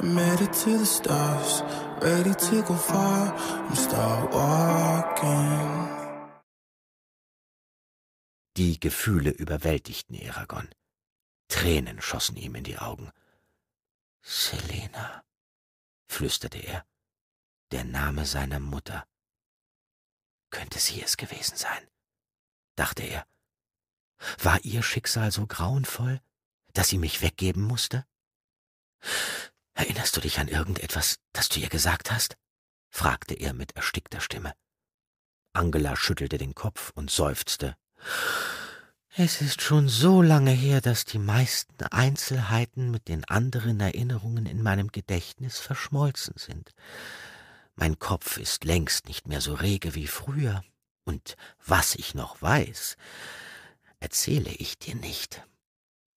I'm headed to the stars, ready to go far. I'm start walking. Die Gefühle überwältigten Eragon. Tränen schossen ihm in die Augen. Selena, flüsterte er, der Name seiner Mutter. Könnte sie es gewesen sein, dachte er. War ihr Schicksal so grauenvoll, dass sie mich weggeben musste? Erinnerst du dich an irgendetwas, das du ihr gesagt hast? fragte er mit erstickter Stimme. Angela schüttelte den Kopf und seufzte. Es ist schon so lange her, dass die meisten Einzelheiten mit den anderen Erinnerungen in meinem Gedächtnis verschmolzen sind. Mein Kopf ist längst nicht mehr so rege wie früher, und was ich noch weiß, erzähle ich dir nicht.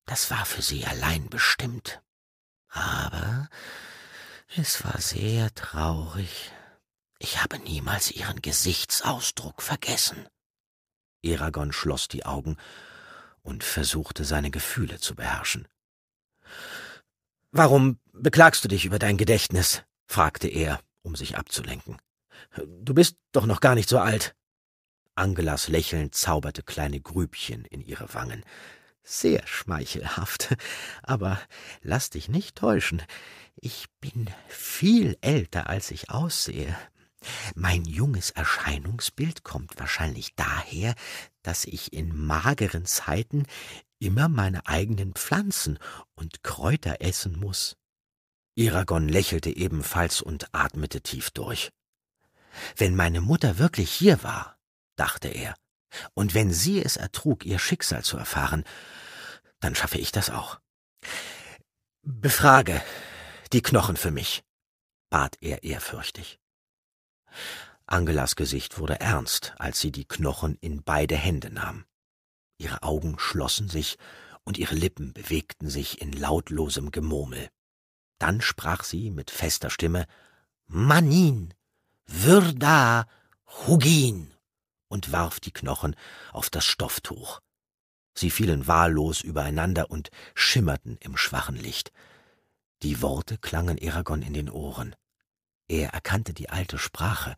Das war für sie allein bestimmt. Aber es war sehr traurig. Ich habe niemals ihren Gesichtsausdruck vergessen. Eragon schloss die Augen und versuchte seine Gefühle zu beherrschen. Warum beklagst du dich über dein Gedächtnis? fragte er, um sich abzulenken. Du bist doch noch gar nicht so alt. Angelas Lächeln zauberte kleine Grübchen in ihre Wangen sehr schmeichelhaft. Aber lass dich nicht täuschen. Ich bin viel älter, als ich aussehe. Mein junges Erscheinungsbild kommt wahrscheinlich daher, dass ich in mageren Zeiten immer meine eigenen Pflanzen und Kräuter essen muß. Iragon lächelte ebenfalls und atmete tief durch. Wenn meine Mutter wirklich hier war, dachte er, und wenn sie es ertrug, ihr Schicksal zu erfahren, dann schaffe ich das auch. Befrage die Knochen für mich, bat er ehrfürchtig. Angelas Gesicht wurde ernst, als sie die Knochen in beide Hände nahm. Ihre Augen schlossen sich und ihre Lippen bewegten sich in lautlosem Gemurmel. Dann sprach sie mit fester Stimme Manin, Würda, Hugin und warf die Knochen auf das Stofftuch, Sie fielen wahllos übereinander und schimmerten im schwachen Licht. Die Worte klangen Eragon in den Ohren. Er erkannte die alte Sprache,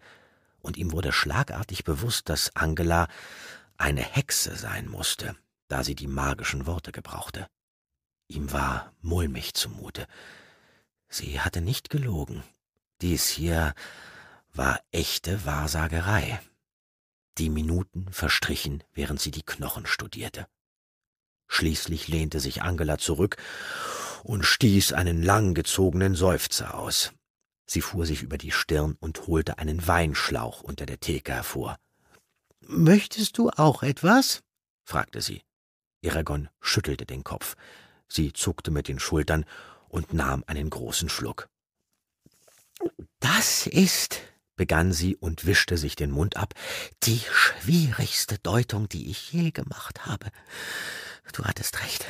und ihm wurde schlagartig bewusst, dass Angela eine Hexe sein musste, da sie die magischen Worte gebrauchte. Ihm war mulmig zumute. Sie hatte nicht gelogen. Dies hier war echte Wahrsagerei. Die Minuten verstrichen, während sie die Knochen studierte. Schließlich lehnte sich Angela zurück und stieß einen langgezogenen Seufzer aus. Sie fuhr sich über die Stirn und holte einen Weinschlauch unter der Theke hervor. Möchtest du auch etwas? fragte sie. Eragon schüttelte den Kopf. Sie zuckte mit den Schultern und nahm einen großen Schluck. Das ist, begann sie und wischte sich den Mund ab, die schwierigste Deutung, die ich je gemacht habe. Du hattest recht.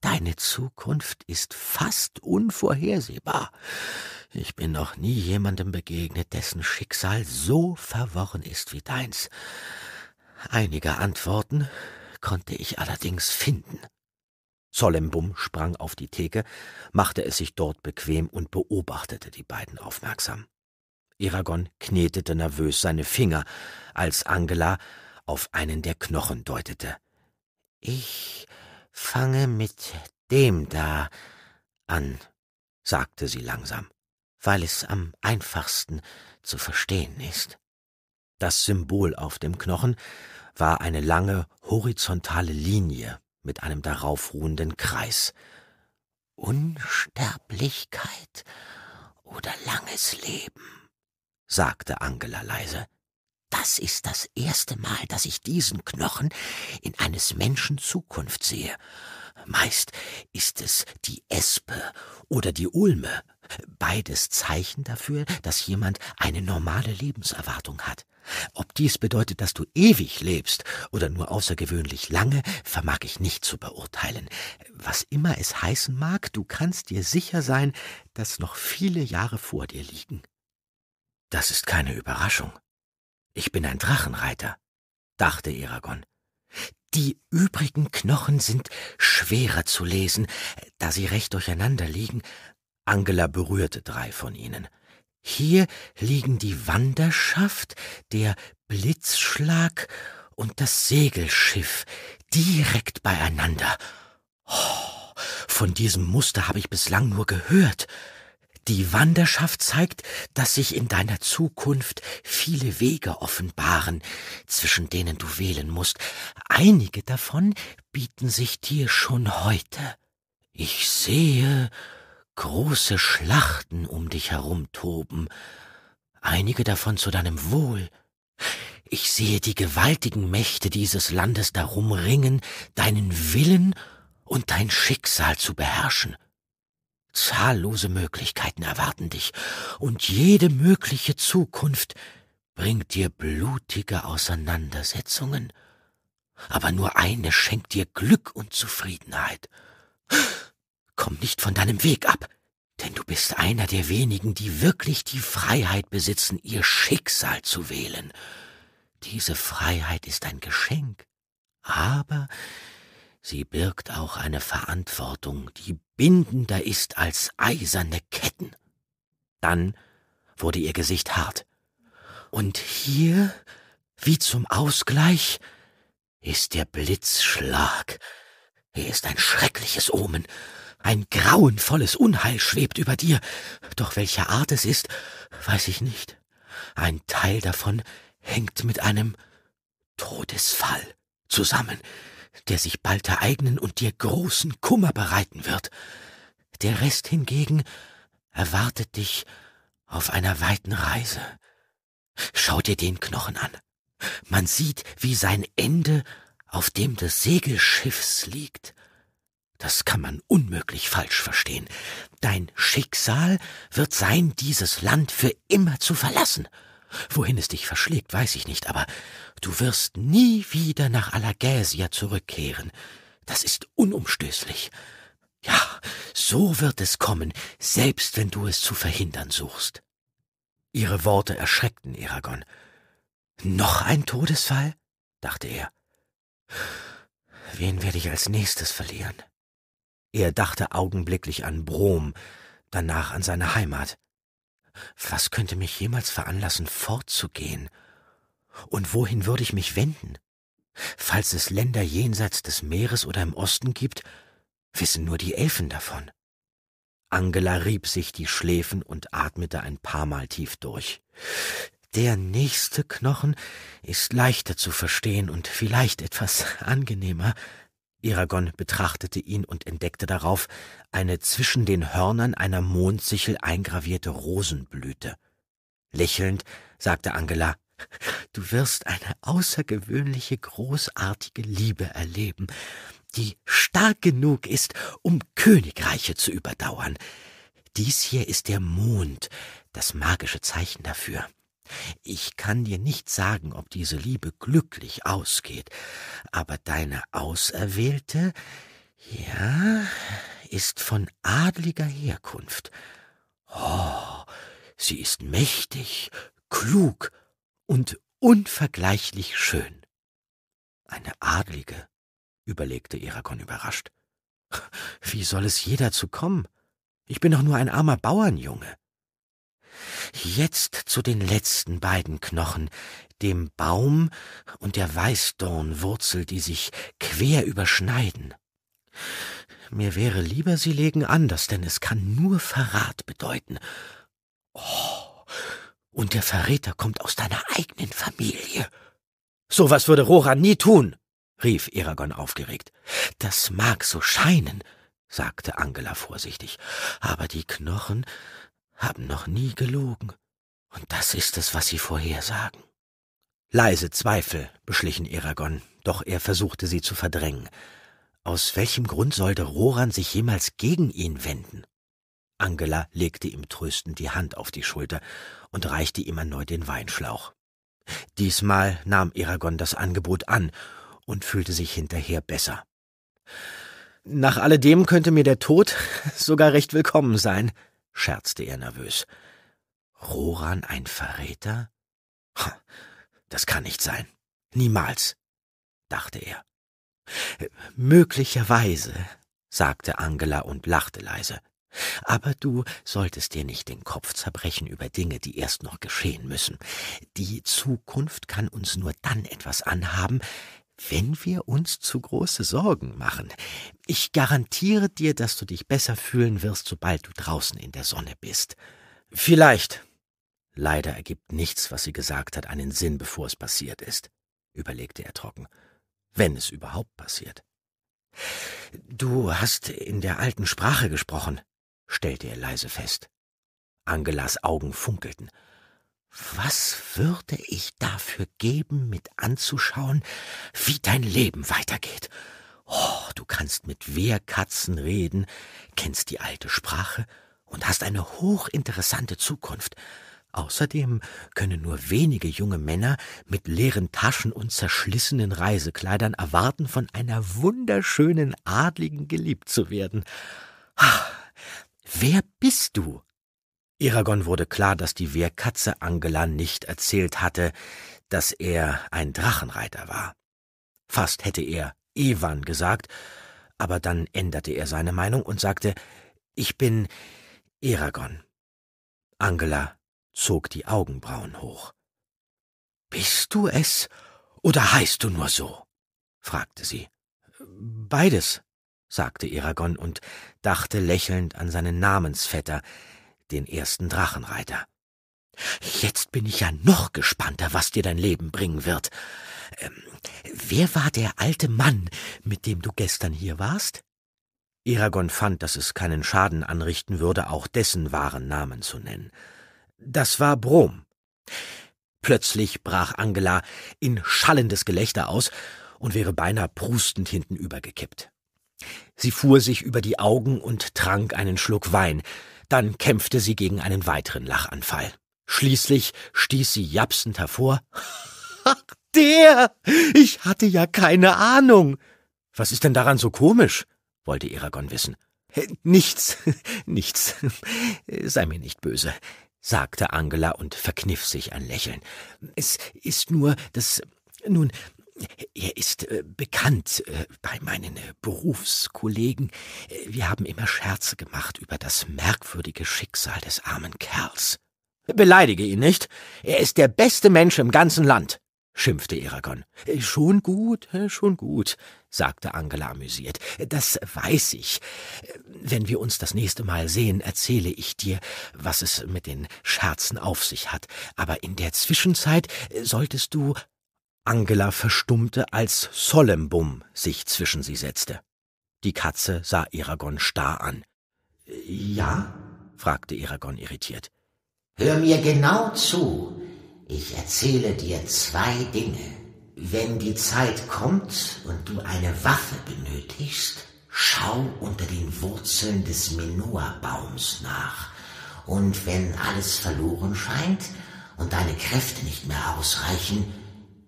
Deine Zukunft ist fast unvorhersehbar. Ich bin noch nie jemandem begegnet, dessen Schicksal so verworren ist wie deins. Einige Antworten konnte ich allerdings finden. Solembum sprang auf die Theke, machte es sich dort bequem und beobachtete die beiden aufmerksam. Eragon knetete nervös seine Finger, als Angela auf einen der Knochen deutete. Ich fange mit dem da an, sagte sie langsam, weil es am einfachsten zu verstehen ist. Das Symbol auf dem Knochen war eine lange horizontale Linie mit einem darauf ruhenden Kreis. Unsterblichkeit oder langes Leben sagte Angela leise. Das ist das erste Mal, dass ich diesen Knochen in eines Menschen Zukunft sehe. Meist ist es die Espe oder die Ulme, beides Zeichen dafür, dass jemand eine normale Lebenserwartung hat. Ob dies bedeutet, dass du ewig lebst oder nur außergewöhnlich lange, vermag ich nicht zu beurteilen. Was immer es heißen mag, du kannst dir sicher sein, dass noch viele Jahre vor dir liegen. Das ist keine Überraschung. Ich bin ein Drachenreiter, dachte Eragon. Die übrigen Knochen sind schwerer zu lesen, da sie recht durcheinander liegen. Angela berührte drei von ihnen. Hier liegen die Wanderschaft, der Blitzschlag und das Segelschiff direkt beieinander. Oh, von diesem Muster habe ich bislang nur gehört. Die Wanderschaft zeigt, dass sich in deiner Zukunft viele Wege offenbaren, zwischen denen du wählen musst. Einige davon bieten sich dir schon heute. Ich sehe große Schlachten um dich herum toben, einige davon zu deinem Wohl. Ich sehe die gewaltigen Mächte dieses Landes darum ringen, deinen Willen und dein Schicksal zu beherrschen. Zahllose Möglichkeiten erwarten dich, und jede mögliche Zukunft bringt dir blutige Auseinandersetzungen. Aber nur eine schenkt dir Glück und Zufriedenheit. Komm nicht von deinem Weg ab, denn du bist einer der wenigen, die wirklich die Freiheit besitzen, ihr Schicksal zu wählen. Diese Freiheit ist ein Geschenk, aber Sie birgt auch eine Verantwortung, die bindender ist als eiserne Ketten. Dann wurde ihr Gesicht hart. Und hier, wie zum Ausgleich, ist der Blitzschlag. Er ist ein schreckliches Omen. Ein grauenvolles Unheil schwebt über dir. Doch welcher Art es ist, weiß ich nicht. Ein Teil davon hängt mit einem Todesfall zusammen der sich bald ereignen und dir großen Kummer bereiten wird. Der Rest hingegen erwartet dich auf einer weiten Reise. Schau dir den Knochen an. Man sieht, wie sein Ende auf dem des Segelschiffs liegt. Das kann man unmöglich falsch verstehen. Dein Schicksal wird sein, dieses Land für immer zu verlassen. Wohin es dich verschlägt, weiß ich nicht, aber du wirst nie wieder nach Alagäsia zurückkehren. Das ist unumstößlich. Ja, so wird es kommen, selbst wenn du es zu verhindern suchst. Ihre Worte erschreckten Eragon. Noch ein Todesfall? dachte er. Wen werde ich als nächstes verlieren? Er dachte augenblicklich an Brom, danach an seine Heimat. Was könnte mich jemals veranlassen, fortzugehen? Und wohin würde ich mich wenden? Falls es Länder jenseits des Meeres oder im Osten gibt, wissen nur die Elfen davon. Angela rieb sich die Schläfen und atmete ein paarmal tief durch. Der nächste Knochen ist leichter zu verstehen und vielleicht etwas angenehmer, Iragon betrachtete ihn und entdeckte darauf eine zwischen den Hörnern einer Mondsichel eingravierte Rosenblüte. Lächelnd sagte Angela, Du wirst eine außergewöhnliche, großartige Liebe erleben, die stark genug ist, um Königreiche zu überdauern. Dies hier ist der Mond, das magische Zeichen dafür. Ich kann dir nicht sagen, ob diese Liebe glücklich ausgeht, aber deine Auserwählte, ja, ist von adliger Herkunft. Oh, sie ist mächtig, klug und unvergleichlich schön. Eine adlige, überlegte Irakon überrascht. Wie soll es jeder zu kommen? Ich bin doch nur ein armer Bauernjunge. Jetzt zu den letzten beiden Knochen, dem Baum und der Weißdornwurzel, die sich quer überschneiden. Mir wäre lieber, sie legen anders, denn es kann nur Verrat bedeuten. Oh, und der Verräter kommt aus deiner eigenen Familie. So was würde Rohan nie tun, rief Eragon aufgeregt. Das mag so scheinen, sagte Angela vorsichtig, aber die Knochen haben noch nie gelogen. Und das ist es, was sie vorhersagen. Leise Zweifel beschlichen Eragon, doch er versuchte sie zu verdrängen. Aus welchem Grund sollte Roran sich jemals gegen ihn wenden? Angela legte ihm tröstend die Hand auf die Schulter und reichte ihm erneut den Weinschlauch. Diesmal nahm Eragon das Angebot an und fühlte sich hinterher besser. Nach alledem könnte mir der Tod sogar recht willkommen sein, scherzte er nervös. Roran ein Verräter? Das kann nicht sein. Niemals, dachte er. Möglicherweise, sagte Angela und lachte leise. Aber du solltest dir nicht den Kopf zerbrechen über Dinge, die erst noch geschehen müssen. Die Zukunft kann uns nur dann etwas anhaben, wenn wir uns zu große Sorgen machen. Ich garantiere dir, dass du dich besser fühlen wirst, sobald du draußen in der Sonne bist. Vielleicht. Leider ergibt nichts, was sie gesagt hat, einen Sinn, bevor es passiert ist, überlegte er trocken. Wenn es überhaupt passiert. Du hast in der alten Sprache gesprochen, stellte er leise fest. Angelas Augen funkelten. Was würde ich dafür geben, mit anzuschauen, wie dein Leben weitergeht? Oh, du kannst mit Wehrkatzen reden, kennst die alte Sprache und hast eine hochinteressante Zukunft. Außerdem können nur wenige junge Männer mit leeren Taschen und zerschlissenen Reisekleidern erwarten, von einer wunderschönen Adligen geliebt zu werden. Ach, wer bist du? Eragon wurde klar, dass die Wehrkatze Angela nicht erzählt hatte, dass er ein Drachenreiter war. Fast hätte er Ivan gesagt, aber dann änderte er seine Meinung und sagte, ich bin Eragon. Angela zog die Augenbrauen hoch. Bist du es oder heißt du nur so? fragte sie. Beides, sagte Eragon und dachte lächelnd an seinen Namensvetter, den ersten Drachenreiter. Jetzt bin ich ja noch gespannter, was dir dein Leben bringen wird. Ähm, wer war der alte Mann, mit dem du gestern hier warst? Eragon fand, dass es keinen Schaden anrichten würde, auch dessen wahren Namen zu nennen. Das war Brom. Plötzlich brach Angela in schallendes Gelächter aus und wäre beinahe prustend hintenübergekippt. Sie fuhr sich über die Augen und trank einen Schluck Wein, dann kämpfte sie gegen einen weiteren Lachanfall. Schließlich stieß sie japsend hervor. Ach, der! Ich hatte ja keine Ahnung! Was ist denn daran so komisch? wollte Eragon wissen. Nichts, nichts. Sei mir nicht böse, sagte Angela und verkniff sich ein Lächeln. Es ist nur, dass. Nun, er ist äh, bekannt äh, bei meinen äh, Berufskollegen. Äh, wir haben immer Scherze gemacht über das merkwürdige Schicksal des armen Kerls. Beleidige ihn nicht. Er ist der beste Mensch im ganzen Land, schimpfte Eragon. Äh, schon gut, äh, schon gut, sagte Angela amüsiert. Das weiß ich. Wenn wir uns das nächste Mal sehen, erzähle ich dir, was es mit den Scherzen auf sich hat. Aber in der Zwischenzeit solltest du Angela verstummte, als Solembum sich zwischen sie setzte. Die Katze sah Eragon starr an. Ja? fragte Eragon irritiert. Hör mir genau zu. Ich erzähle dir zwei Dinge. Wenn die Zeit kommt und du eine Waffe benötigst, schau unter den Wurzeln des Menoa-Baums nach. Und wenn alles verloren scheint und deine Kräfte nicht mehr ausreichen,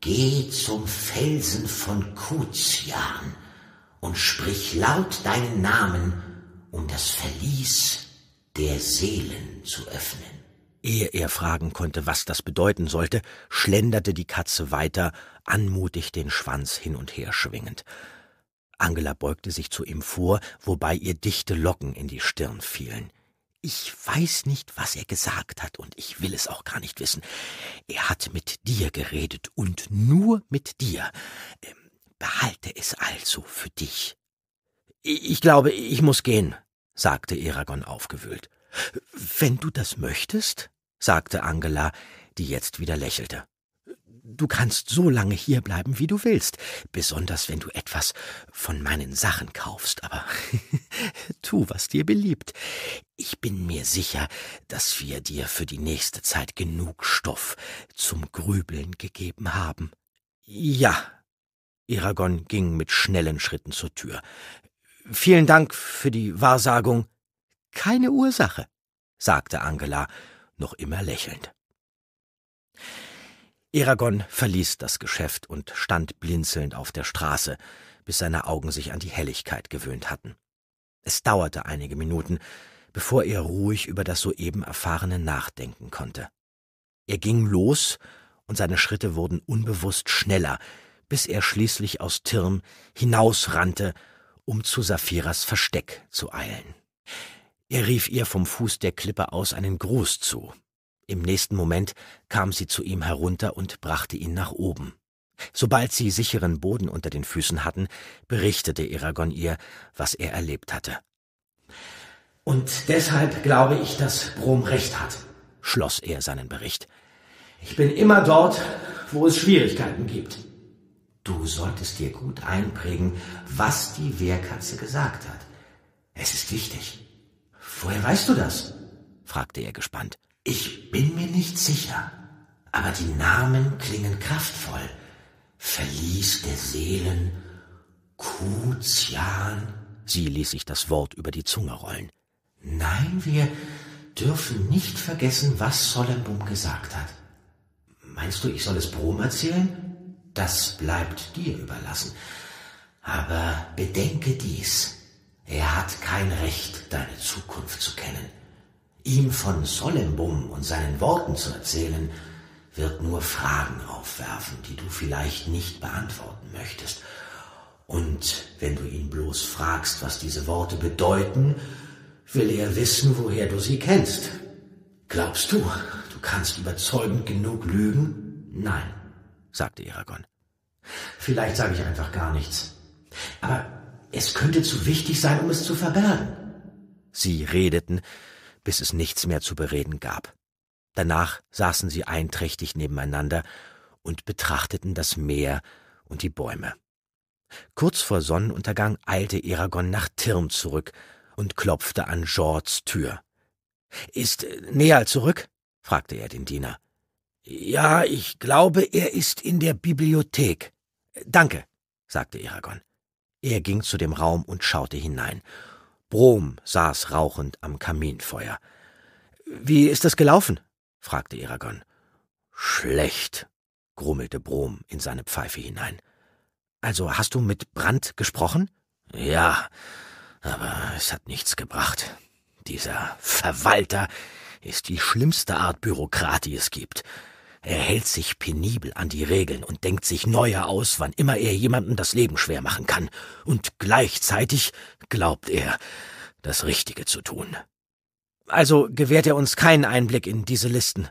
Geh zum Felsen von Kuzian und sprich laut deinen Namen, um das Verlies der Seelen zu öffnen. Ehe er fragen konnte, was das bedeuten sollte, schlenderte die Katze weiter, anmutig den Schwanz hin und her schwingend. Angela beugte sich zu ihm vor, wobei ihr dichte Locken in die Stirn fielen. Ich weiß nicht, was er gesagt hat, und ich will es auch gar nicht wissen. Er hat mit dir geredet und nur mit dir. Ähm, behalte es also für dich. Ich glaube, ich muss gehen, sagte Eragon aufgewühlt. Wenn du das möchtest, sagte Angela, die jetzt wieder lächelte. Du kannst so lange hier bleiben, wie du willst, besonders wenn du etwas von meinen Sachen kaufst, aber tu, was dir beliebt. Ich bin mir sicher, dass wir dir für die nächste Zeit genug Stoff zum Grübeln gegeben haben. Ja. Eragon ging mit schnellen Schritten zur Tür. Vielen Dank für die Wahrsagung. Keine Ursache, sagte Angela, noch immer lächelnd. Eragon verließ das Geschäft und stand blinzelnd auf der Straße, bis seine Augen sich an die Helligkeit gewöhnt hatten. Es dauerte einige Minuten, bevor er ruhig über das soeben Erfahrene nachdenken konnte. Er ging los, und seine Schritte wurden unbewusst schneller, bis er schließlich aus Tirm hinausrannte, um zu Saphiras Versteck zu eilen. Er rief ihr vom Fuß der Klippe aus einen Gruß zu, im nächsten Moment kam sie zu ihm herunter und brachte ihn nach oben. Sobald sie sicheren Boden unter den Füßen hatten, berichtete Eragon ihr, was er erlebt hatte. Und deshalb glaube ich, dass Brom recht hat, schloss er seinen Bericht. Ich bin immer dort, wo es Schwierigkeiten gibt. Du solltest dir gut einprägen, was die Wehrkatze gesagt hat. Es ist wichtig. Woher weißt du das? fragte er gespannt. Ich bin mir nicht sicher, aber die Namen klingen kraftvoll. Verließ der Seelen, Kuzian. Sie ließ sich das Wort über die Zunge rollen. Nein, wir dürfen nicht vergessen, was Solembum gesagt hat. Meinst du, ich soll es Brom erzählen? Das bleibt dir überlassen. Aber bedenke dies. Er hat kein Recht, deine Zukunft zu kennen. Ihm von Sonnenbum und seinen Worten zu erzählen, wird nur Fragen aufwerfen, die du vielleicht nicht beantworten möchtest. Und wenn du ihn bloß fragst, was diese Worte bedeuten, will er wissen, woher du sie kennst. Glaubst du, du kannst überzeugend genug lügen? Nein, sagte Eragon. Vielleicht sage ich einfach gar nichts. Aber es könnte zu wichtig sein, um es zu verbergen. Sie redeten, bis es nichts mehr zu bereden gab. Danach saßen sie einträchtig nebeneinander und betrachteten das Meer und die Bäume. Kurz vor Sonnenuntergang eilte Eragon nach Tirm zurück und klopfte an Jords Tür. Ist äh, Neal zurück? fragte er den Diener. Ja, ich glaube, er ist in der Bibliothek. Danke, sagte Eragon. Er ging zu dem Raum und schaute hinein. Brom saß rauchend am Kaminfeuer. Wie ist das gelaufen? fragte Eragon. Schlecht, grummelte Brom in seine Pfeife hinein. Also hast du mit Brand gesprochen? Ja, aber es hat nichts gebracht. Dieser Verwalter ist die schlimmste Art Bürokrat, die es gibt. Er hält sich penibel an die Regeln und denkt sich neue aus, wann immer er jemanden das Leben schwer machen kann. Und gleichzeitig glaubt er, das Richtige zu tun. Also gewährt er uns keinen Einblick in diese Listen?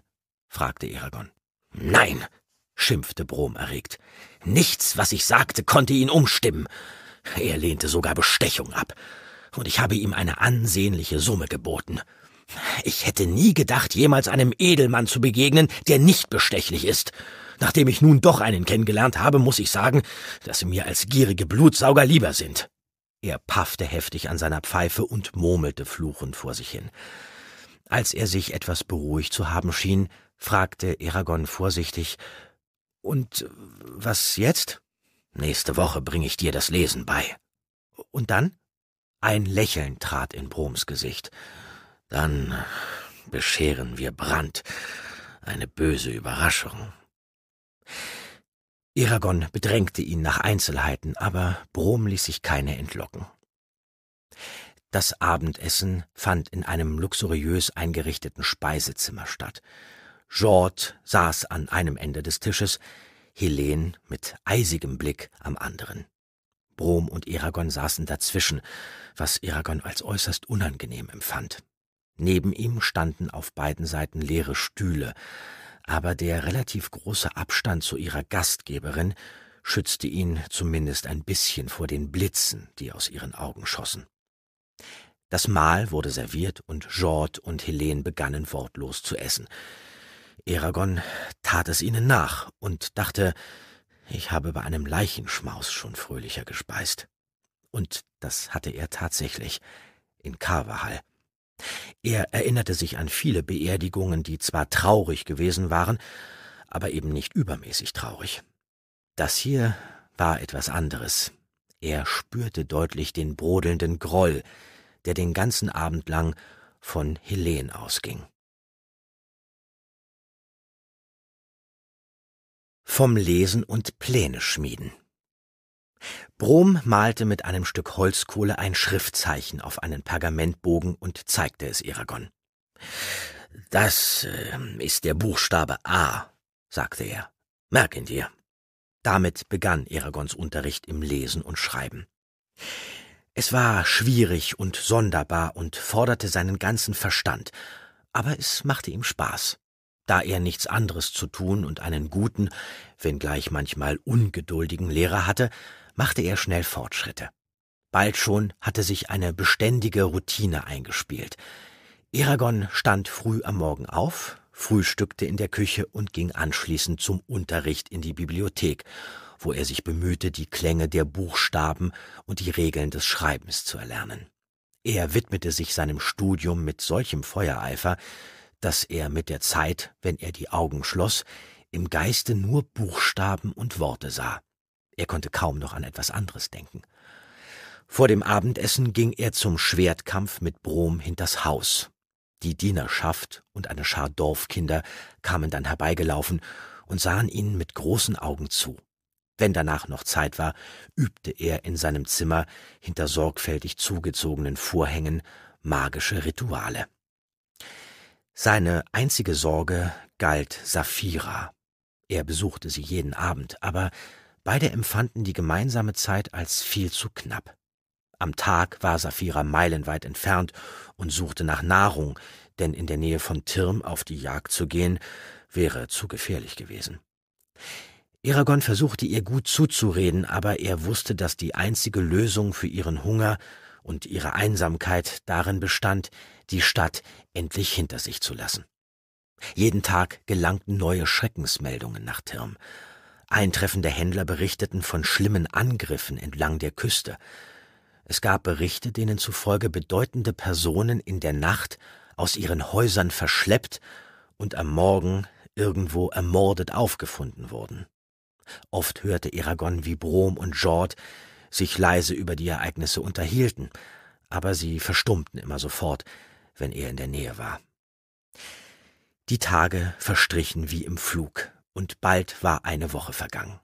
fragte Eragon. Nein, schimpfte Brom erregt. Nichts, was ich sagte, konnte ihn umstimmen. Er lehnte sogar Bestechung ab. Und ich habe ihm eine ansehnliche Summe geboten. Ich hätte nie gedacht, jemals einem Edelmann zu begegnen, der nicht bestechlich ist. Nachdem ich nun doch einen kennengelernt habe, muss ich sagen, dass sie mir als gierige Blutsauger lieber sind. Er paffte heftig an seiner Pfeife und murmelte fluchend vor sich hin. Als er sich etwas beruhigt zu haben schien, fragte Eragon vorsichtig Und was jetzt? Nächste Woche bringe ich dir das Lesen bei. Und dann? Ein Lächeln trat in Broms Gesicht. Dann bescheren wir Brand eine böse Überraschung. Eragon bedrängte ihn nach Einzelheiten, aber Brom ließ sich keine entlocken. Das Abendessen fand in einem luxuriös eingerichteten Speisezimmer statt. Jord saß an einem Ende des Tisches, Helene mit eisigem Blick am anderen. Brom und Eragon saßen dazwischen, was Eragon als äußerst unangenehm empfand. Neben ihm standen auf beiden Seiten leere Stühle, aber der relativ große Abstand zu ihrer Gastgeberin schützte ihn zumindest ein bisschen vor den Blitzen, die aus ihren Augen schossen. Das Mahl wurde serviert und Jord und Helene begannen wortlos zu essen. Eragon tat es ihnen nach und dachte, ich habe bei einem Leichenschmaus schon fröhlicher gespeist. Und das hatte er tatsächlich in Carvajal. Er erinnerte sich an viele Beerdigungen, die zwar traurig gewesen waren, aber eben nicht übermäßig traurig. Das hier war etwas anderes. Er spürte deutlich den brodelnden Groll, der den ganzen Abend lang von Helen ausging. Vom Lesen und Pläne schmieden. Brom malte mit einem Stück Holzkohle ein Schriftzeichen auf einen Pergamentbogen und zeigte es Eragon. Das ähm, ist der Buchstabe A, sagte er. Merk ihn dir. Damit begann Eragons Unterricht im Lesen und Schreiben. Es war schwierig und sonderbar und forderte seinen ganzen Verstand, aber es machte ihm Spaß, da er nichts anderes zu tun und einen guten, wenngleich manchmal ungeduldigen Lehrer hatte, machte er schnell Fortschritte. Bald schon hatte sich eine beständige Routine eingespielt. Eragon stand früh am Morgen auf, frühstückte in der Küche und ging anschließend zum Unterricht in die Bibliothek, wo er sich bemühte, die Klänge der Buchstaben und die Regeln des Schreibens zu erlernen. Er widmete sich seinem Studium mit solchem Feuereifer, dass er mit der Zeit, wenn er die Augen schloss, im Geiste nur Buchstaben und Worte sah. Er konnte kaum noch an etwas anderes denken. Vor dem Abendessen ging er zum Schwertkampf mit Brom hinters Haus. Die Dienerschaft und eine Schar Dorfkinder kamen dann herbeigelaufen und sahen ihnen mit großen Augen zu. Wenn danach noch Zeit war, übte er in seinem Zimmer hinter sorgfältig zugezogenen Vorhängen magische Rituale. Seine einzige Sorge galt Saphira. Er besuchte sie jeden Abend, aber Beide empfanden die gemeinsame Zeit als viel zu knapp. Am Tag war Saphira meilenweit entfernt und suchte nach Nahrung, denn in der Nähe von Tirm auf die Jagd zu gehen, wäre zu gefährlich gewesen. Eragon versuchte ihr gut zuzureden, aber er wusste, dass die einzige Lösung für ihren Hunger und ihre Einsamkeit darin bestand, die Stadt endlich hinter sich zu lassen. Jeden Tag gelangten neue Schreckensmeldungen nach Tirm, Eintreffende Händler berichteten von schlimmen Angriffen entlang der Küste. Es gab Berichte, denen zufolge bedeutende Personen in der Nacht aus ihren Häusern verschleppt und am Morgen irgendwo ermordet aufgefunden wurden. Oft hörte Eragon, wie Brom und Jord sich leise über die Ereignisse unterhielten, aber sie verstummten immer sofort, wenn er in der Nähe war. Die Tage verstrichen wie im Flug, und bald war eine Woche vergangen.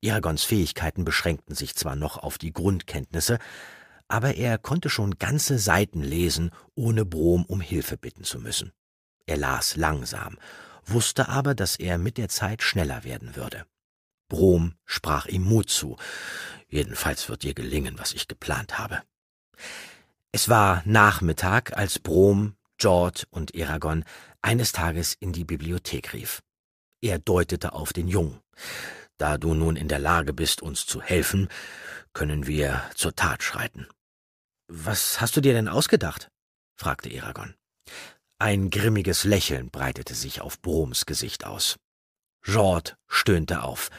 Iragons Fähigkeiten beschränkten sich zwar noch auf die Grundkenntnisse, aber er konnte schon ganze Seiten lesen, ohne Brom um Hilfe bitten zu müssen. Er las langsam, wusste aber, dass er mit der Zeit schneller werden würde. Brom sprach ihm Mut zu. Jedenfalls wird dir gelingen, was ich geplant habe. Es war Nachmittag, als Brom, George und Eragon eines Tages in die Bibliothek rief. Er deutete auf den Jungen. Da du nun in der Lage bist, uns zu helfen, können wir zur Tat schreiten. Was hast du dir denn ausgedacht? fragte Eragon. Ein grimmiges Lächeln breitete sich auf Broms Gesicht aus. Jord stöhnte auf.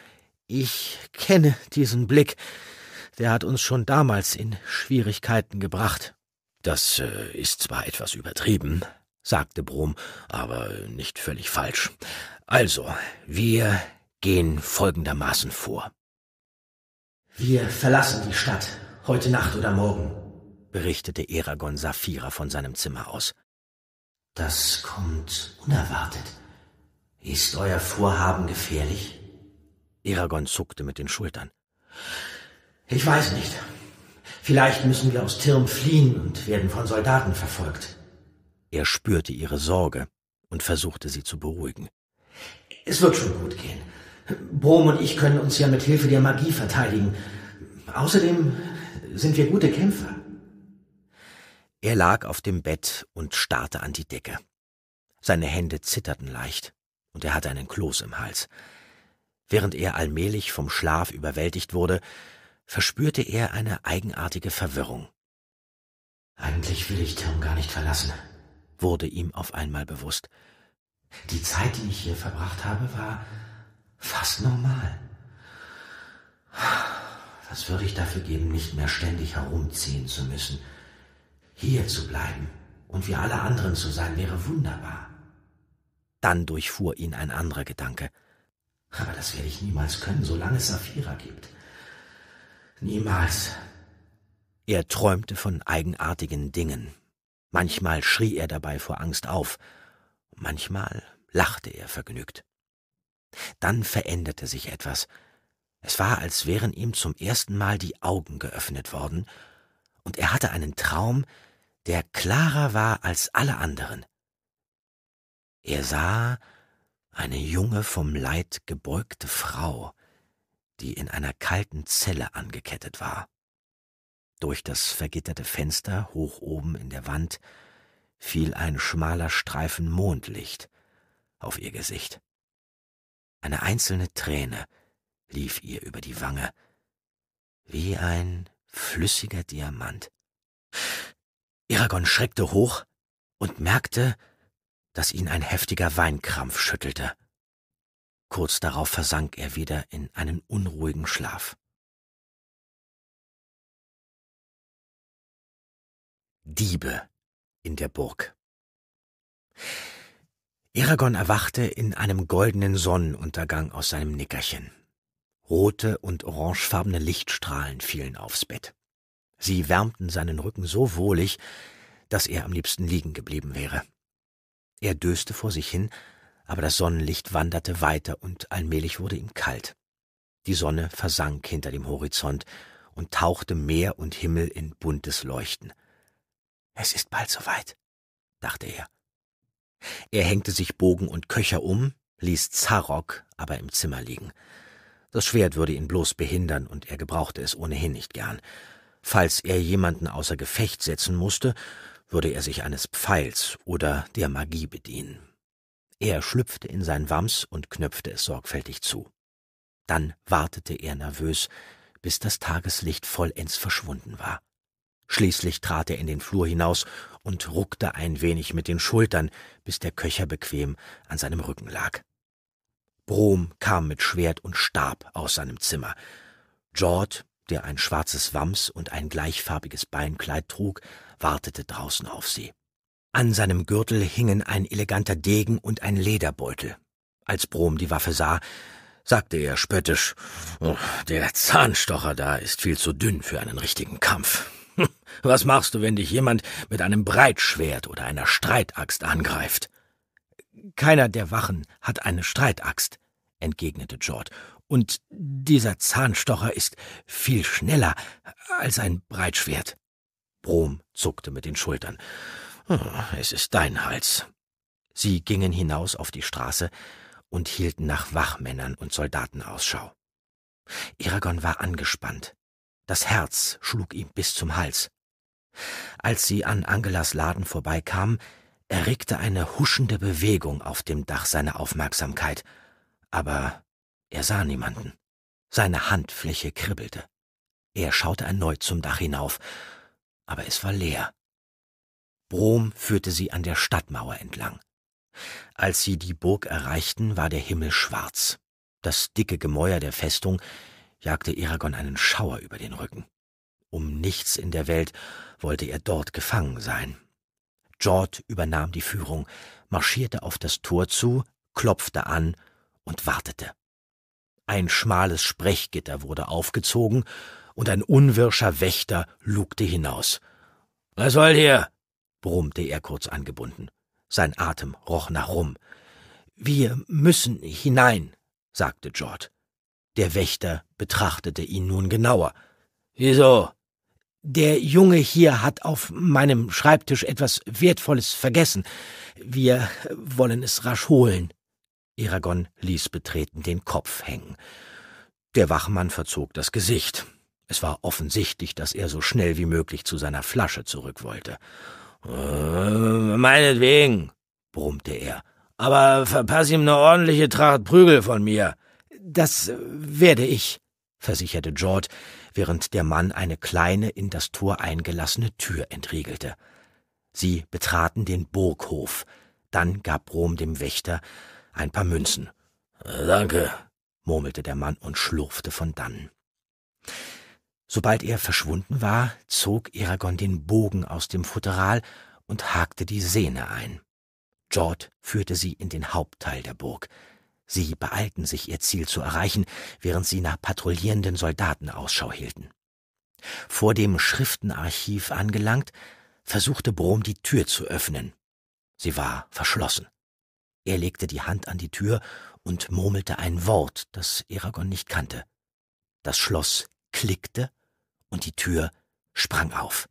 Ich kenne diesen Blick. Der hat uns schon damals in Schwierigkeiten gebracht. Das äh, ist zwar etwas übertrieben, sagte Brom, aber nicht völlig falsch. Also, wir gehen folgendermaßen vor. Wir verlassen die Stadt, heute Nacht oder morgen, berichtete Eragon Saphira von seinem Zimmer aus. Das kommt unerwartet. Ist euer Vorhaben gefährlich? Eragon zuckte mit den Schultern. Ich weiß nicht. Vielleicht müssen wir aus Tirm fliehen und werden von Soldaten verfolgt. Er spürte ihre Sorge und versuchte sie zu beruhigen. Es wird schon gut gehen. Brom und ich können uns ja mit Hilfe der Magie verteidigen. Außerdem sind wir gute Kämpfer. Er lag auf dem Bett und starrte an die Decke. Seine Hände zitterten leicht und er hatte einen Kloß im Hals. Während er allmählich vom Schlaf überwältigt wurde, verspürte er eine eigenartige Verwirrung. Eigentlich will ich Tim gar nicht verlassen, wurde ihm auf einmal bewusst. Die Zeit, die ich hier verbracht habe, war fast normal. Was würde ich dafür geben, nicht mehr ständig herumziehen zu müssen? Hier zu bleiben und wie alle anderen zu sein, wäre wunderbar. Dann durchfuhr ihn ein anderer Gedanke. Aber das werde ich niemals können, solange es Saphira gibt. Niemals. Er träumte von eigenartigen Dingen. Manchmal schrie er dabei vor Angst auf, Manchmal lachte er vergnügt. Dann veränderte sich etwas. Es war, als wären ihm zum ersten Mal die Augen geöffnet worden, und er hatte einen Traum, der klarer war als alle anderen. Er sah eine junge, vom Leid gebeugte Frau, die in einer kalten Zelle angekettet war. Durch das vergitterte Fenster hoch oben in der Wand fiel ein schmaler Streifen Mondlicht auf ihr Gesicht. Eine einzelne Träne lief ihr über die Wange, wie ein flüssiger Diamant. Iragon schreckte hoch und merkte, dass ihn ein heftiger Weinkrampf schüttelte. Kurz darauf versank er wieder in einen unruhigen Schlaf. Diebe in der Burg. Eragon erwachte in einem goldenen Sonnenuntergang aus seinem Nickerchen. Rote und orangefarbene Lichtstrahlen fielen aufs Bett. Sie wärmten seinen Rücken so wohlig, dass er am liebsten liegen geblieben wäre. Er döste vor sich hin, aber das Sonnenlicht wanderte weiter und allmählich wurde ihm kalt. Die Sonne versank hinter dem Horizont und tauchte Meer und Himmel in buntes Leuchten. Es ist bald soweit, dachte er. Er hängte sich Bogen und Köcher um, ließ Zarok aber im Zimmer liegen. Das Schwert würde ihn bloß behindern, und er gebrauchte es ohnehin nicht gern. Falls er jemanden außer Gefecht setzen musste, würde er sich eines Pfeils oder der Magie bedienen. Er schlüpfte in sein Wams und knöpfte es sorgfältig zu. Dann wartete er nervös, bis das Tageslicht vollends verschwunden war. Schließlich trat er in den Flur hinaus und ruckte ein wenig mit den Schultern, bis der Köcher bequem an seinem Rücken lag. Brom kam mit Schwert und Stab aus seinem Zimmer. George, der ein schwarzes Wams und ein gleichfarbiges Beinkleid trug, wartete draußen auf sie. An seinem Gürtel hingen ein eleganter Degen und ein Lederbeutel. Als Brom die Waffe sah, sagte er spöttisch, oh, der Zahnstocher da ist viel zu dünn für einen richtigen Kampf. Was machst du, wenn dich jemand mit einem Breitschwert oder einer Streitaxt angreift? Keiner der Wachen hat eine Streitaxt, entgegnete George, und dieser Zahnstocher ist viel schneller als ein Breitschwert. Brom zuckte mit den Schultern. Hm, es ist dein Hals. Sie gingen hinaus auf die Straße und hielten nach Wachmännern und Soldaten Ausschau. Eragon war angespannt. Das Herz schlug ihm bis zum Hals. Als sie an Angelas Laden vorbeikamen, erregte eine huschende Bewegung auf dem Dach seine Aufmerksamkeit, aber er sah niemanden. Seine Handfläche kribbelte. Er schaute erneut zum Dach hinauf, aber es war leer. Brom führte sie an der Stadtmauer entlang. Als sie die Burg erreichten, war der Himmel schwarz. Das dicke Gemäuer der Festung jagte Eragon einen Schauer über den Rücken. Um nichts in der Welt wollte er dort gefangen sein. Jord übernahm die Führung, marschierte auf das Tor zu, klopfte an und wartete. Ein schmales Sprechgitter wurde aufgezogen und ein unwirscher Wächter lugte hinaus. Was soll hier? brummte er kurz angebunden. Sein Atem roch nach Rum. Wir müssen hinein, sagte Jord. Der Wächter betrachtete ihn nun genauer. Wieso? Der Junge hier hat auf meinem Schreibtisch etwas Wertvolles vergessen. Wir wollen es rasch holen. Eragon ließ betreten den Kopf hängen. Der Wachmann verzog das Gesicht. Es war offensichtlich, dass er so schnell wie möglich zu seiner Flasche zurück wollte. Äh, meinetwegen, brummte er. Aber verpass ihm ne ordentliche Tracht Prügel von mir. Das werde ich versicherte George, während der Mann eine kleine, in das Tor eingelassene Tür entriegelte. Sie betraten den Burghof. Dann gab Rom dem Wächter ein paar Münzen. Äh, danke, murmelte der Mann und schlurfte von dannen. Sobald er verschwunden war, zog Eragon den Bogen aus dem Futteral und hakte die Sehne ein. George führte sie in den Hauptteil der Burg. Sie beeilten sich, ihr Ziel zu erreichen, während sie nach patrouillierenden Soldaten Ausschau hielten. Vor dem Schriftenarchiv angelangt, versuchte Brom die Tür zu öffnen. Sie war verschlossen. Er legte die Hand an die Tür und murmelte ein Wort, das Eragon nicht kannte. Das Schloss klickte und die Tür sprang auf.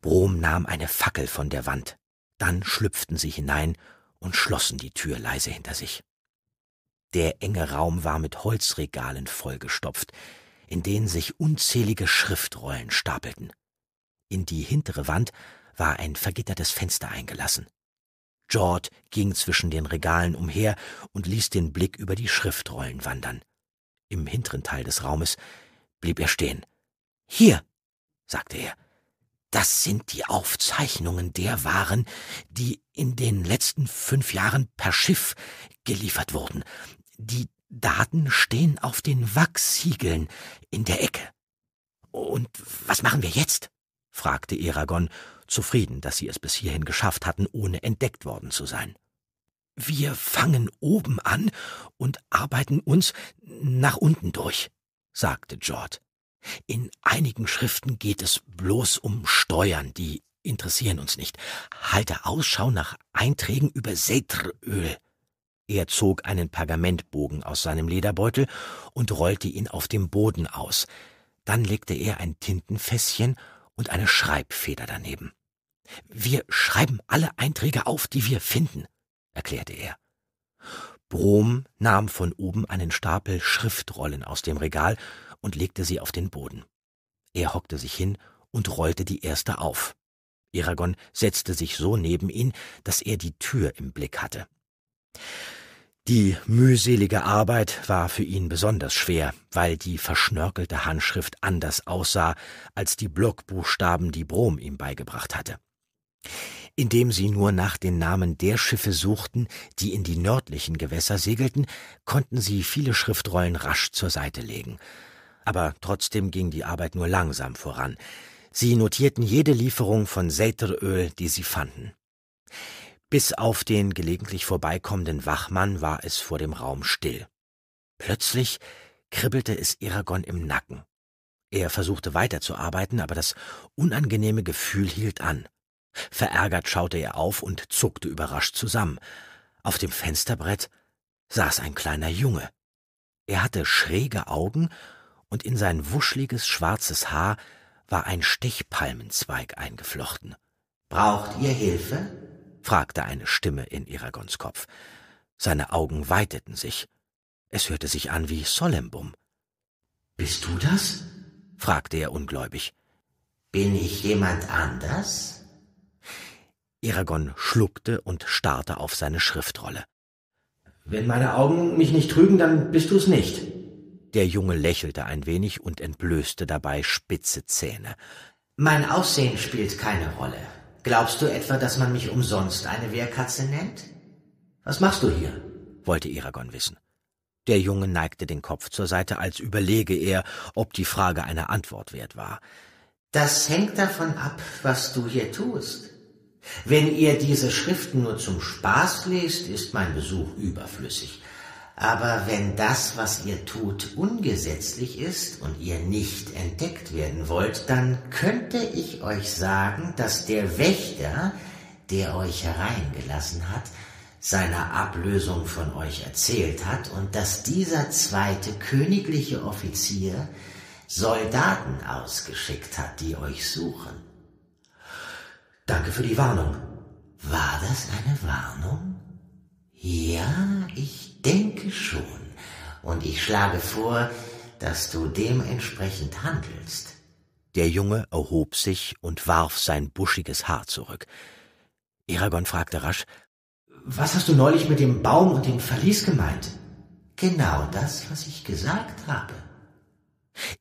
Brom nahm eine Fackel von der Wand. Dann schlüpften sie hinein und schlossen die Tür leise hinter sich. Der enge Raum war mit Holzregalen vollgestopft, in denen sich unzählige Schriftrollen stapelten. In die hintere Wand war ein vergittertes Fenster eingelassen. George ging zwischen den Regalen umher und ließ den Blick über die Schriftrollen wandern. Im hinteren Teil des Raumes blieb er stehen. Hier, sagte er, das sind die Aufzeichnungen der Waren, die in den letzten fünf Jahren per Schiff geliefert wurden. Die Daten stehen auf den Wachsiegeln in der Ecke. Und was machen wir jetzt? fragte Eragon, zufrieden, dass sie es bis hierhin geschafft hatten, ohne entdeckt worden zu sein. Wir fangen oben an und arbeiten uns nach unten durch, sagte George. In einigen Schriften geht es bloß um Steuern, die interessieren uns nicht. Halte Ausschau nach Einträgen über Setröl. Er zog einen Pergamentbogen aus seinem Lederbeutel und rollte ihn auf dem Boden aus. Dann legte er ein Tintenfässchen und eine Schreibfeder daneben. Wir schreiben alle Einträge auf, die wir finden, erklärte er. Brom nahm von oben einen Stapel Schriftrollen aus dem Regal und legte sie auf den Boden. Er hockte sich hin und rollte die erste auf. Eragon setzte sich so neben ihn, dass er die Tür im Blick hatte. Die mühselige Arbeit war für ihn besonders schwer, weil die verschnörkelte Handschrift anders aussah als die Blockbuchstaben, die Brom ihm beigebracht hatte. Indem sie nur nach den Namen der Schiffe suchten, die in die nördlichen Gewässer segelten, konnten sie viele Schriftrollen rasch zur Seite legen. Aber trotzdem ging die Arbeit nur langsam voran. Sie notierten jede Lieferung von Säteröl, die sie fanden. Bis auf den gelegentlich vorbeikommenden Wachmann war es vor dem Raum still. Plötzlich kribbelte es Eragon im Nacken. Er versuchte weiterzuarbeiten, aber das unangenehme Gefühl hielt an. Verärgert schaute er auf und zuckte überrascht zusammen. Auf dem Fensterbrett saß ein kleiner Junge. Er hatte schräge Augen und in sein wuschliges schwarzes Haar war ein Stichpalmenzweig eingeflochten. Braucht ihr Hilfe? fragte eine Stimme in Iragons Kopf. Seine Augen weiteten sich. Es hörte sich an wie Solembum. Bist du das? fragte er ungläubig. Bin ich jemand anders? Iragon schluckte und starrte auf seine Schriftrolle. Wenn meine Augen mich nicht trügen, dann bist du es nicht. Der Junge lächelte ein wenig und entblößte dabei spitze Zähne. Mein Aussehen spielt keine Rolle. Glaubst du etwa, dass man mich umsonst eine Wehrkatze nennt? Was machst du hier? wollte Iragon wissen. Der Junge neigte den Kopf zur Seite, als überlege er, ob die Frage eine Antwort wert war. Das hängt davon ab, was du hier tust. Wenn ihr diese Schriften nur zum Spaß lest, ist mein Besuch überflüssig. Aber wenn das, was ihr tut, ungesetzlich ist und ihr nicht entdeckt werden wollt, dann könnte ich euch sagen, dass der Wächter, der euch hereingelassen hat, seiner Ablösung von euch erzählt hat und dass dieser zweite königliche Offizier Soldaten ausgeschickt hat, die euch suchen. Danke für die Warnung. War das eine Warnung? Ja, ich ich denke schon. Und ich schlage vor, dass du dementsprechend handelst. Der Junge erhob sich und warf sein buschiges Haar zurück. Eragon fragte rasch, Was hast du neulich mit dem Baum und dem Verlies gemeint? Genau das, was ich gesagt habe.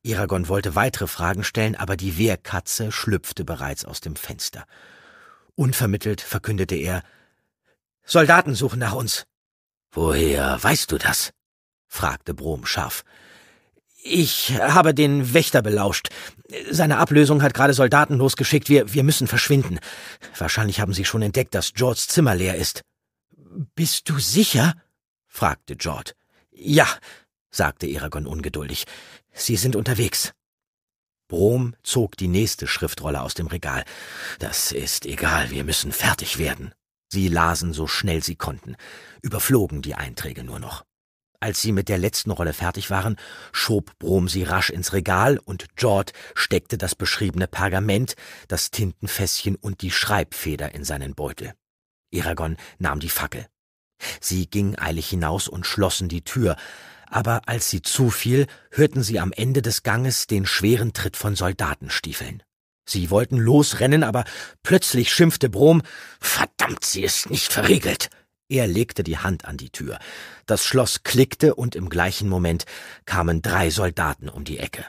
Eragon wollte weitere Fragen stellen, aber die Wehrkatze schlüpfte bereits aus dem Fenster. Unvermittelt verkündete er, Soldaten suchen nach uns. Woher weißt du das? fragte Brom scharf. Ich habe den Wächter belauscht. Seine Ablösung hat gerade Soldaten losgeschickt. Wir, wir müssen verschwinden. Wahrscheinlich haben sie schon entdeckt, dass Georges Zimmer leer ist. Bist du sicher? fragte George. Ja, sagte Eragon ungeduldig. Sie sind unterwegs. Brom zog die nächste Schriftrolle aus dem Regal. Das ist egal, wir müssen fertig werden. Sie lasen so schnell sie konnten, überflogen die Einträge nur noch. Als sie mit der letzten Rolle fertig waren, schob Brom sie rasch ins Regal und Jord steckte das beschriebene Pergament, das Tintenfässchen und die Schreibfeder in seinen Beutel. Eragon nahm die Fackel. Sie gingen eilig hinaus und schlossen die Tür, aber als sie zufiel, hörten sie am Ende des Ganges den schweren Tritt von Soldatenstiefeln. Sie wollten losrennen, aber plötzlich schimpfte Brom Verdammt, sie ist nicht verriegelt. Er legte die Hand an die Tür. Das Schloss klickte und im gleichen Moment kamen drei Soldaten um die Ecke.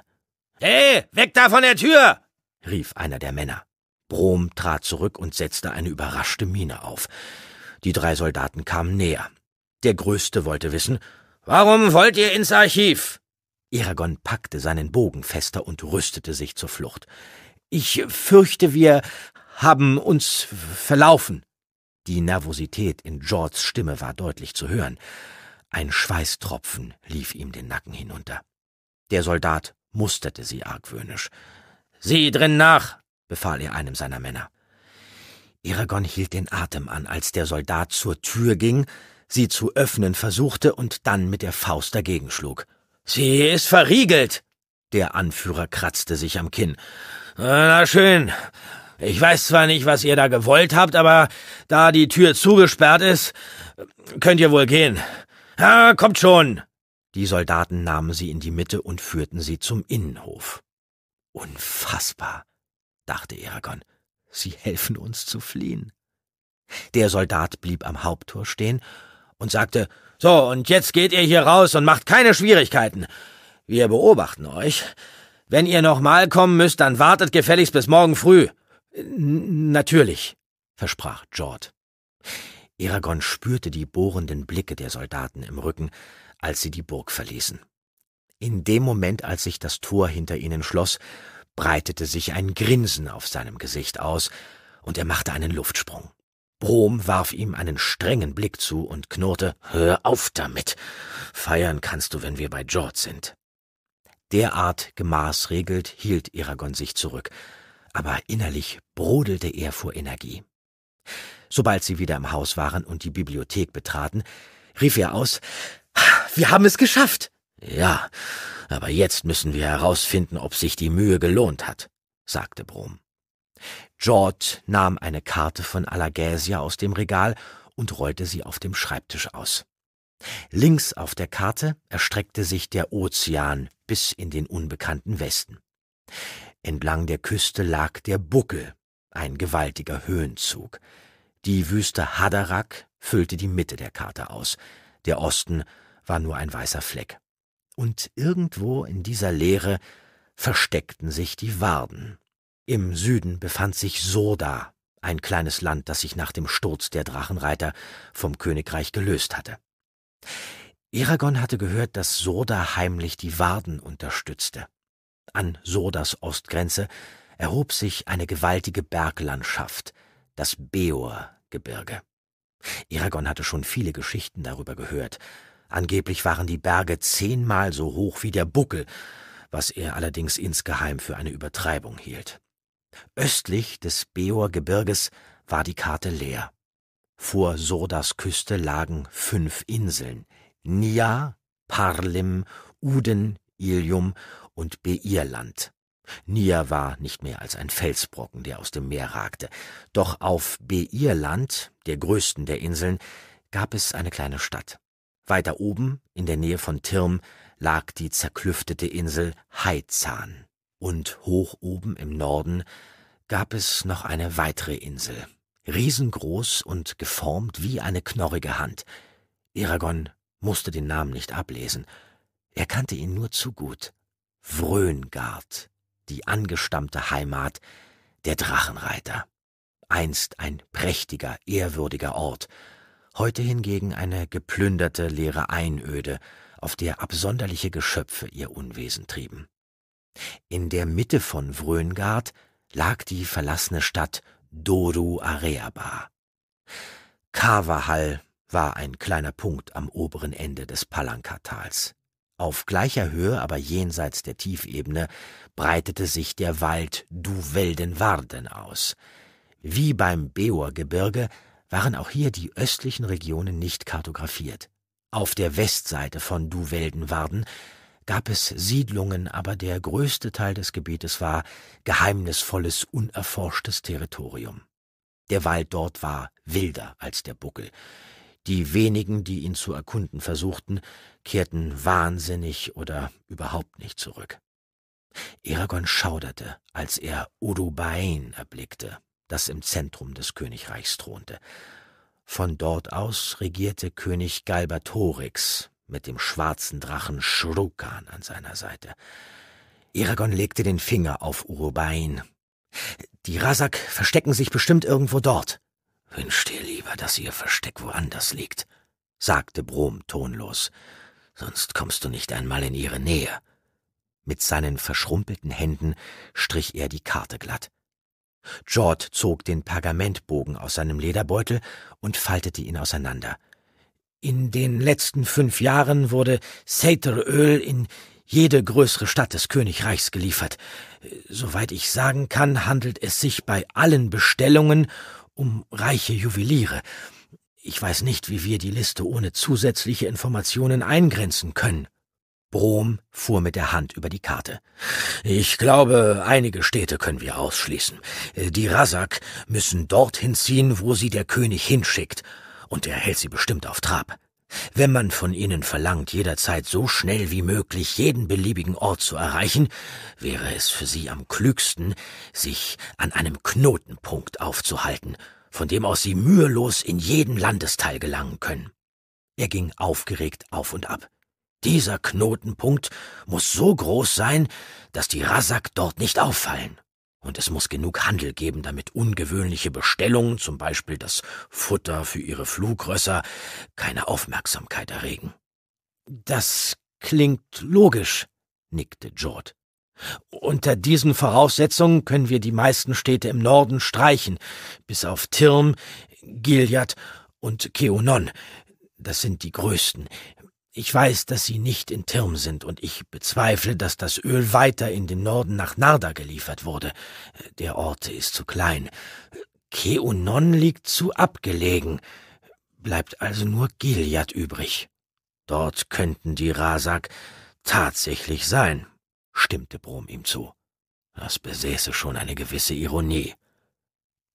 Hey, weg da von der Tür! rief einer der Männer. Brom trat zurück und setzte eine überraschte Miene auf. Die drei Soldaten kamen näher. Der Größte wollte wissen, Warum wollt ihr ins Archiv? Eragon packte seinen Bogen fester und rüstete sich zur Flucht. Ich fürchte, wir haben uns verlaufen. Die Nervosität in Georges Stimme war deutlich zu hören. Ein Schweißtropfen lief ihm den Nacken hinunter. Der Soldat musterte sie argwöhnisch. Sieh drin nach, befahl er einem seiner Männer. Eragon hielt den Atem an, als der Soldat zur Tür ging, sie zu öffnen versuchte und dann mit der Faust dagegen schlug. Sie ist verriegelt! Der Anführer kratzte sich am Kinn. Na schön. Ich weiß zwar nicht, was ihr da gewollt habt, aber da die Tür zugesperrt ist, könnt ihr wohl gehen. Ja, kommt schon. Die Soldaten nahmen sie in die Mitte und führten sie zum Innenhof. Unfassbar, dachte Eragon. Sie helfen uns zu fliehen. Der Soldat blieb am Haupttor stehen und sagte So, und jetzt geht ihr hier raus und macht keine Schwierigkeiten. Wir beobachten euch, wenn ihr nochmal kommen müsst, dann wartet gefälligst bis morgen früh. natürlich, versprach Jord. Eragon spürte die bohrenden Blicke der Soldaten im Rücken, als sie die Burg verließen. In dem Moment, als sich das Tor hinter ihnen schloss, breitete sich ein Grinsen auf seinem Gesicht aus, und er machte einen Luftsprung. Brom warf ihm einen strengen Blick zu und knurrte Hör auf damit. Feiern kannst du, wenn wir bei George sind derart gemaßregelt hielt Eragon sich zurück, aber innerlich brodelte er vor Energie. Sobald sie wieder im Haus waren und die Bibliothek betraten, rief er aus Wir haben es geschafft. Ja, aber jetzt müssen wir herausfinden, ob sich die Mühe gelohnt hat, sagte Brom. George nahm eine Karte von Alagasia aus dem Regal und rollte sie auf dem Schreibtisch aus. Links auf der Karte erstreckte sich der Ozean bis in den unbekannten Westen. Entlang der Küste lag der Buckel, ein gewaltiger Höhenzug. Die Wüste Hadarak füllte die Mitte der Karte aus. Der Osten war nur ein weißer Fleck. Und irgendwo in dieser Leere versteckten sich die Warden. Im Süden befand sich Soda, ein kleines Land, das sich nach dem Sturz der Drachenreiter vom Königreich gelöst hatte. Eragon hatte gehört, dass Soda heimlich die Warden unterstützte. An Sodas Ostgrenze erhob sich eine gewaltige Berglandschaft, das Beor-Gebirge. Eragon hatte schon viele Geschichten darüber gehört. Angeblich waren die Berge zehnmal so hoch wie der Buckel, was er allerdings insgeheim für eine Übertreibung hielt. Östlich des Beor-Gebirges war die Karte leer. Vor Sordas Küste lagen fünf Inseln: Nia, Parlim, Uden, Ilium und Beirland. Nia war nicht mehr als ein Felsbrocken, der aus dem Meer ragte. Doch auf Beirland, der größten der Inseln, gab es eine kleine Stadt. Weiter oben, in der Nähe von Tirm, lag die zerklüftete Insel Haizan. Und hoch oben im Norden gab es noch eine weitere Insel, riesengroß und geformt wie eine knorrige Hand. Eragon musste den Namen nicht ablesen. Er kannte ihn nur zu gut. Vröngard, die angestammte Heimat der Drachenreiter. Einst ein prächtiger, ehrwürdiger Ort, heute hingegen eine geplünderte, leere Einöde, auf der absonderliche Geschöpfe ihr Unwesen trieben. In der Mitte von Vröngard lag die verlassene Stadt Doru Areaba. Kavahal war ein kleiner Punkt am oberen Ende des Palankatals. Auf gleicher Höhe, aber jenseits der Tiefebene, breitete sich der Wald Duveldenwarden aus. Wie beim Beorgebirge waren auch hier die östlichen Regionen nicht kartografiert. Auf der Westseite von Duveldenwarden gab es Siedlungen, aber der größte Teil des Gebietes war geheimnisvolles, unerforschtes Territorium. Der Wald dort war wilder als der Buckel. Die wenigen, die ihn zu erkunden versuchten, kehrten wahnsinnig oder überhaupt nicht zurück. Eragon schauderte, als er Udubain erblickte, das im Zentrum des Königreichs thronte. Von dort aus regierte König Galbatorix, mit dem schwarzen Drachen Shrukan an seiner Seite. Iragon legte den Finger auf Urubain. Die Rasak verstecken sich bestimmt irgendwo dort. Wünsch dir lieber, dass ihr Versteck woanders liegt, sagte Brom tonlos, sonst kommst du nicht einmal in ihre Nähe. Mit seinen verschrumpelten Händen strich er die Karte glatt. Jord zog den Pergamentbogen aus seinem Lederbeutel und faltete ihn auseinander. In den letzten fünf Jahren wurde Sateröl in jede größere Stadt des Königreichs geliefert. Soweit ich sagen kann, handelt es sich bei allen Bestellungen um reiche Juweliere. Ich weiß nicht, wie wir die Liste ohne zusätzliche Informationen eingrenzen können. Brom fuhr mit der Hand über die Karte. Ich glaube, einige Städte können wir ausschließen. Die Rasak müssen dorthin ziehen, wo sie der König hinschickt und er hält sie bestimmt auf Trab. Wenn man von ihnen verlangt, jederzeit so schnell wie möglich jeden beliebigen Ort zu erreichen, wäre es für sie am klügsten, sich an einem Knotenpunkt aufzuhalten, von dem aus sie mühelos in jeden Landesteil gelangen können. Er ging aufgeregt auf und ab. Dieser Knotenpunkt muss so groß sein, dass die Rasak dort nicht auffallen. Und es muss genug Handel geben, damit ungewöhnliche Bestellungen, zum Beispiel das Futter für ihre Flugrösser, keine Aufmerksamkeit erregen. Das klingt logisch, nickte Jord. Unter diesen Voraussetzungen können wir die meisten Städte im Norden streichen, bis auf Tirm, Gilead und Keonon. Das sind die größten. Ich weiß, dass sie nicht in Tirm sind und ich bezweifle, dass das Öl weiter in den Norden nach Narda geliefert wurde. Der Ort ist zu klein. Keunon liegt zu abgelegen. Bleibt also nur Gilead übrig. Dort könnten die Rasak tatsächlich sein, stimmte Brom ihm zu. Das besäße schon eine gewisse Ironie.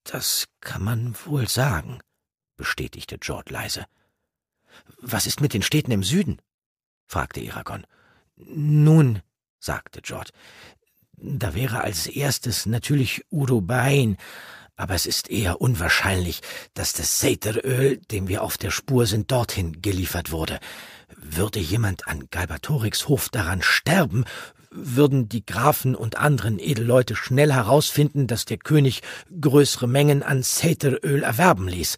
Das kann man wohl sagen, bestätigte George leise. Was ist mit den Städten im Süden? fragte Iragon. Nun, sagte George, da wäre als erstes natürlich Udo Bain, aber es ist eher unwahrscheinlich, dass das Seteröl, dem wir auf der Spur sind, dorthin geliefert wurde. Würde jemand an Galbatorix Hof daran sterben, würden die Grafen und anderen Edelleute schnell herausfinden, dass der König größere Mengen an Seteröl erwerben ließ.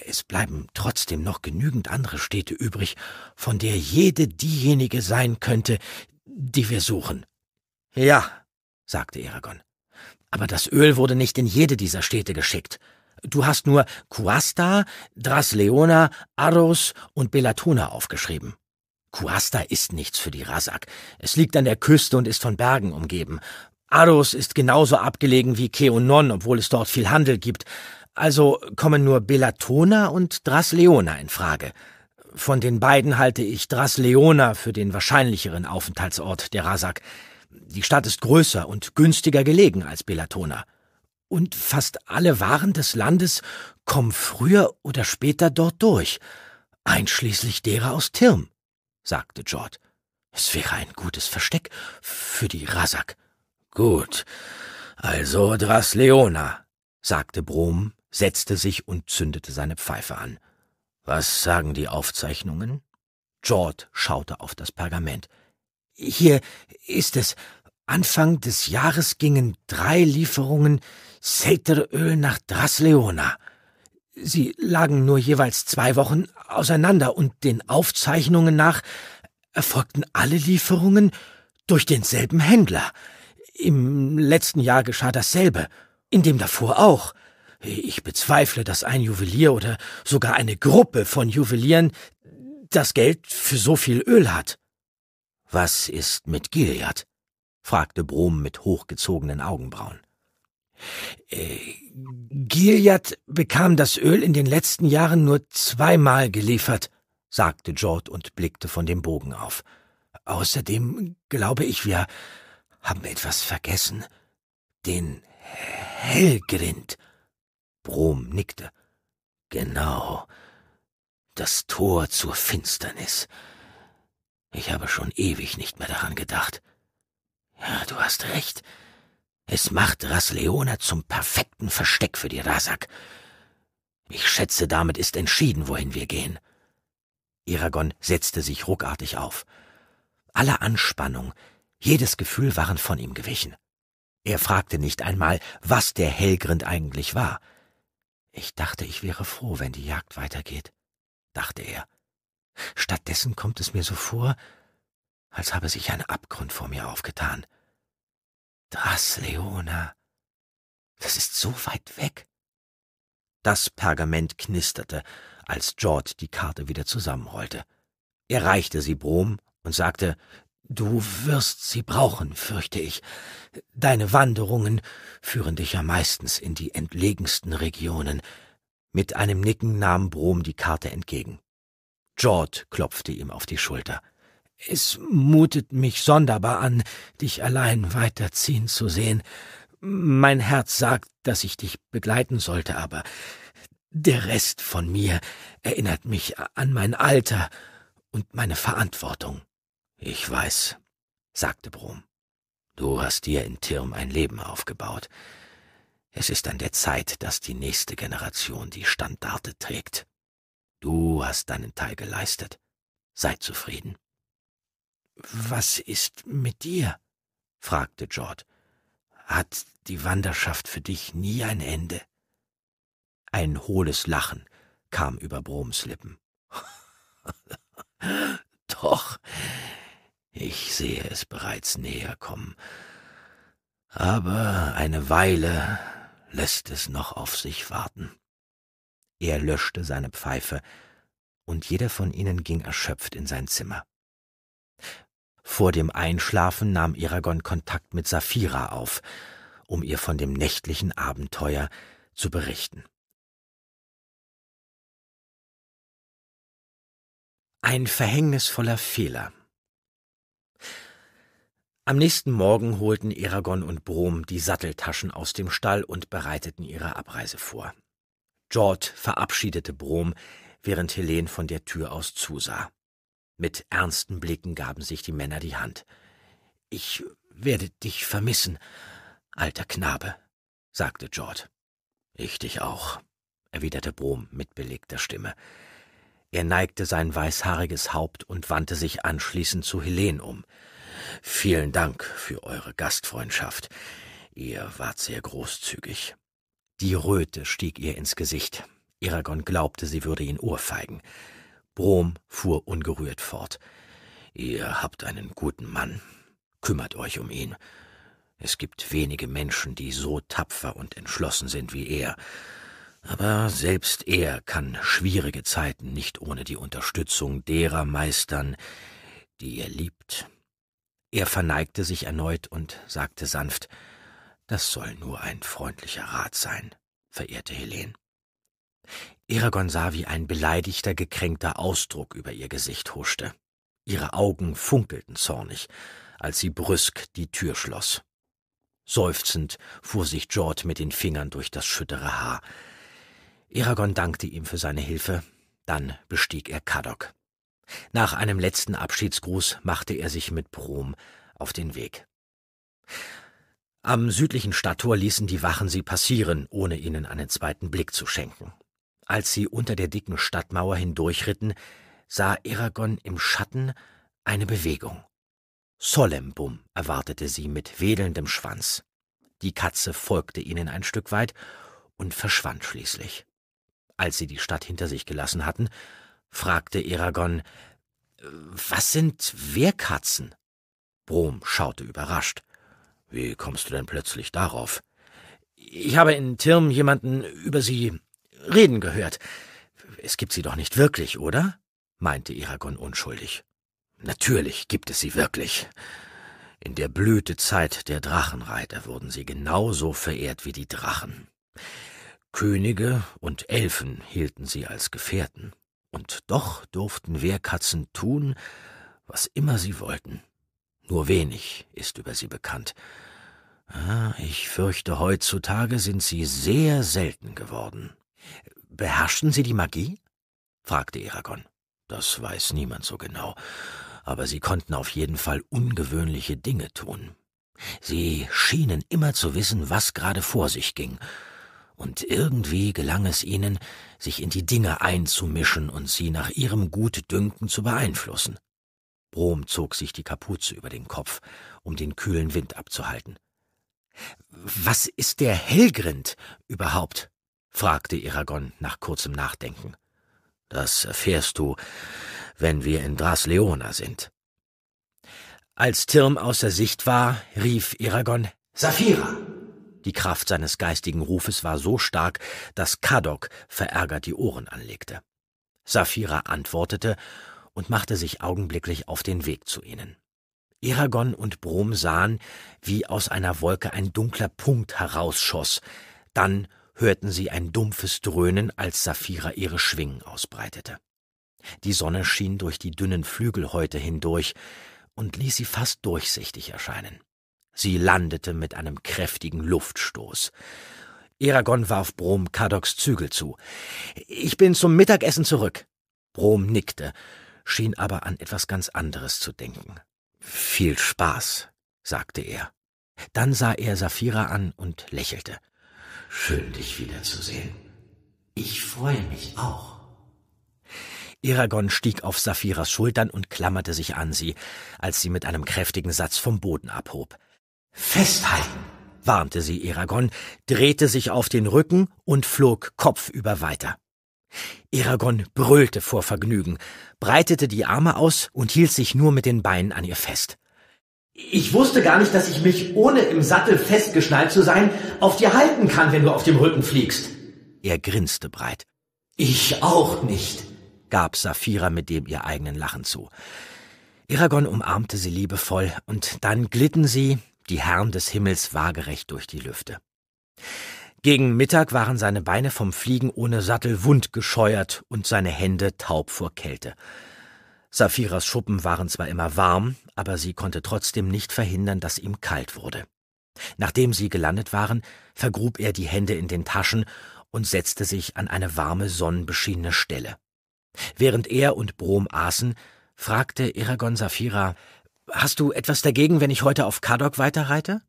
Es bleiben trotzdem noch genügend andere Städte übrig, von der jede diejenige sein könnte, die wir suchen. Ja, sagte Eragon. Aber das Öl wurde nicht in jede dieser Städte geschickt. Du hast nur Cuasta, Drasleona, Arros und Bellatona aufgeschrieben. Cuasta ist nichts für die Rasak. Es liegt an der Küste und ist von Bergen umgeben. Arros ist genauso abgelegen wie Keonon, obwohl es dort viel Handel gibt. Also kommen nur Bellatona und Drasleona in Frage. Von den beiden halte ich Drasleona für den wahrscheinlicheren Aufenthaltsort der Rasak. Die Stadt ist größer und günstiger gelegen als Bellatona. Und fast alle Waren des Landes kommen früher oder später dort durch, einschließlich derer aus Tirm, sagte George. Es wäre ein gutes Versteck für die Rasak. Gut, also Drasleona, sagte Brom setzte sich und zündete seine Pfeife an. Was sagen die Aufzeichnungen? George schaute auf das Pergament. Hier ist es. Anfang des Jahres gingen drei Lieferungen Selteröl nach Drasleona. Sie lagen nur jeweils zwei Wochen auseinander und den Aufzeichnungen nach erfolgten alle Lieferungen durch denselben Händler. Im letzten Jahr geschah dasselbe, in dem davor auch. Ich bezweifle, dass ein Juwelier oder sogar eine Gruppe von Juwelieren das Geld für so viel Öl hat. Was ist mit Gilead? fragte Brom mit hochgezogenen Augenbrauen. Äh, Gilead bekam das Öl in den letzten Jahren nur zweimal geliefert, sagte George und blickte von dem Bogen auf. Außerdem glaube ich, wir haben etwas vergessen. Den Hellgrind. Brom nickte. Genau. Das Tor zur Finsternis. Ich habe schon ewig nicht mehr daran gedacht. Ja, du hast recht. Es macht Rasleona zum perfekten Versteck für die Rasak. Ich schätze, damit ist entschieden, wohin wir gehen. Iragon setzte sich ruckartig auf. Alle Anspannung, jedes Gefühl waren von ihm gewichen. Er fragte nicht einmal, was der Hellgrind eigentlich war. Ich dachte, ich wäre froh, wenn die Jagd weitergeht, dachte er. Stattdessen kommt es mir so vor, als habe sich ein Abgrund vor mir aufgetan. Das, Leona, das ist so weit weg. Das Pergament knisterte, als George die Karte wieder zusammenrollte. Er reichte sie Brom und sagte, Du wirst sie brauchen, fürchte ich. Deine Wanderungen führen dich ja meistens in die entlegensten Regionen. Mit einem Nicken nahm Brom die Karte entgegen. George klopfte ihm auf die Schulter. Es mutet mich sonderbar an, dich allein weiterziehen zu sehen. Mein Herz sagt, dass ich dich begleiten sollte, aber der Rest von mir erinnert mich an mein Alter und meine Verantwortung. Ich weiß, sagte Brom. Du hast dir in Tirm ein Leben aufgebaut. Es ist an der Zeit, dass die nächste Generation die Standarte trägt. Du hast deinen Teil geleistet. Sei zufrieden. Was ist mit dir? fragte George. Hat die Wanderschaft für dich nie ein Ende? Ein hohles Lachen kam über Broms Lippen. Doch, ich sehe es bereits näher kommen. Aber eine Weile lässt es noch auf sich warten. Er löschte seine Pfeife, und jeder von ihnen ging erschöpft in sein Zimmer. Vor dem Einschlafen nahm Eragon Kontakt mit Saphira auf, um ihr von dem nächtlichen Abenteuer zu berichten. Ein verhängnisvoller Fehler am nächsten Morgen holten Eragon und Brom die Satteltaschen aus dem Stall und bereiteten ihre Abreise vor. Jord verabschiedete Brom, während Helene von der Tür aus zusah. Mit ernsten Blicken gaben sich die Männer die Hand. Ich werde dich vermissen, alter Knabe, sagte Jord. Ich dich auch, erwiderte Brom mit belegter Stimme. Er neigte sein weißhaariges Haupt und wandte sich anschließend zu Helene um. Vielen Dank für eure Gastfreundschaft. Ihr wart sehr großzügig. Die Röte stieg ihr ins Gesicht. Iragon glaubte, sie würde ihn ohrfeigen. Brom fuhr ungerührt fort. Ihr habt einen guten Mann. Kümmert euch um ihn. Es gibt wenige Menschen, die so tapfer und entschlossen sind wie er. Aber selbst er kann schwierige Zeiten nicht ohne die Unterstützung derer meistern, die ihr liebt. Er verneigte sich erneut und sagte sanft Das soll nur ein freundlicher Rat sein, verehrte Helene. Eragon sah, wie ein beleidigter, gekränkter Ausdruck über ihr Gesicht huschte. Ihre Augen funkelten zornig, als sie brüsk die Tür schloss. Seufzend fuhr sich Jord mit den Fingern durch das schüttere Haar. Eragon dankte ihm für seine Hilfe, dann bestieg er Kadok. Nach einem letzten Abschiedsgruß machte er sich mit Brom auf den Weg. Am südlichen Stadttor ließen die Wachen sie passieren, ohne ihnen einen zweiten Blick zu schenken. Als sie unter der dicken Stadtmauer hindurchritten, sah Eragon im Schatten eine Bewegung. Solembum erwartete sie mit wedelndem Schwanz. Die Katze folgte ihnen ein Stück weit und verschwand schließlich. Als sie die Stadt hinter sich gelassen hatten, fragte Eragon. Was sind Wehrkatzen? Brom schaute überrascht. Wie kommst du denn plötzlich darauf? Ich habe in Tirm jemanden über sie reden gehört. Es gibt sie doch nicht wirklich, oder? meinte Eragon unschuldig. Natürlich gibt es sie wirklich. In der Blütezeit der Drachenreiter wurden sie genauso verehrt wie die Drachen. Könige und Elfen hielten sie als Gefährten und doch durften Wehrkatzen tun, was immer sie wollten. Nur wenig ist über sie bekannt. Ah, ich fürchte, heutzutage sind sie sehr selten geworden. Beherrschten sie die Magie? fragte Eragon. Das weiß niemand so genau, aber sie konnten auf jeden Fall ungewöhnliche Dinge tun. Sie schienen immer zu wissen, was gerade vor sich ging, und irgendwie gelang es ihnen, sich in die Dinge einzumischen und sie nach ihrem Gutdünken zu beeinflussen. Brom zog sich die Kapuze über den Kopf, um den kühlen Wind abzuhalten. Was ist der Hellgrind überhaupt? fragte Iragon nach kurzem Nachdenken. Das erfährst du, wenn wir in Drasleona sind. Als Tirm außer Sicht war, rief Iragon Saphira. Die Kraft seines geistigen Rufes war so stark, dass Kadok verärgert die Ohren anlegte. Saphira antwortete und machte sich augenblicklich auf den Weg zu ihnen. Eragon und Brom sahen, wie aus einer Wolke ein dunkler Punkt herausschoss. Dann hörten sie ein dumpfes Dröhnen, als Saphira ihre Schwingen ausbreitete. Die Sonne schien durch die dünnen Flügelhäute hindurch und ließ sie fast durchsichtig erscheinen. Sie landete mit einem kräftigen Luftstoß. Eragon warf Brom Kadoks Zügel zu. Ich bin zum Mittagessen zurück. Brom nickte, schien aber an etwas ganz anderes zu denken. Viel Spaß, sagte er. Dann sah er Safira an und lächelte. Schön, dich wiederzusehen. Ich freue mich auch. Eragon stieg auf Safiras Schultern und klammerte sich an sie, als sie mit einem kräftigen Satz vom Boden abhob. Festhalten, warnte sie Eragon, drehte sich auf den Rücken und flog kopfüber weiter. Eragon brüllte vor Vergnügen, breitete die Arme aus und hielt sich nur mit den Beinen an ihr fest. Ich wusste gar nicht, dass ich mich, ohne im Sattel festgeschnallt zu sein, auf dir halten kann, wenn du auf dem Rücken fliegst. Er grinste breit. Ich auch nicht, gab Saphira mit dem ihr eigenen Lachen zu. Eragon umarmte sie liebevoll, und dann glitten sie, die Herren des Himmels waagerecht durch die Lüfte. Gegen Mittag waren seine Beine vom Fliegen ohne Sattel wund gescheuert und seine Hände taub vor Kälte. Saphiras Schuppen waren zwar immer warm, aber sie konnte trotzdem nicht verhindern, dass ihm kalt wurde. Nachdem sie gelandet waren, vergrub er die Hände in den Taschen und setzte sich an eine warme, sonnenbeschienene Stelle. Während er und Brom aßen, fragte Eragon Saphira, Hast du etwas dagegen, wenn ich heute auf Kadok weiterreite?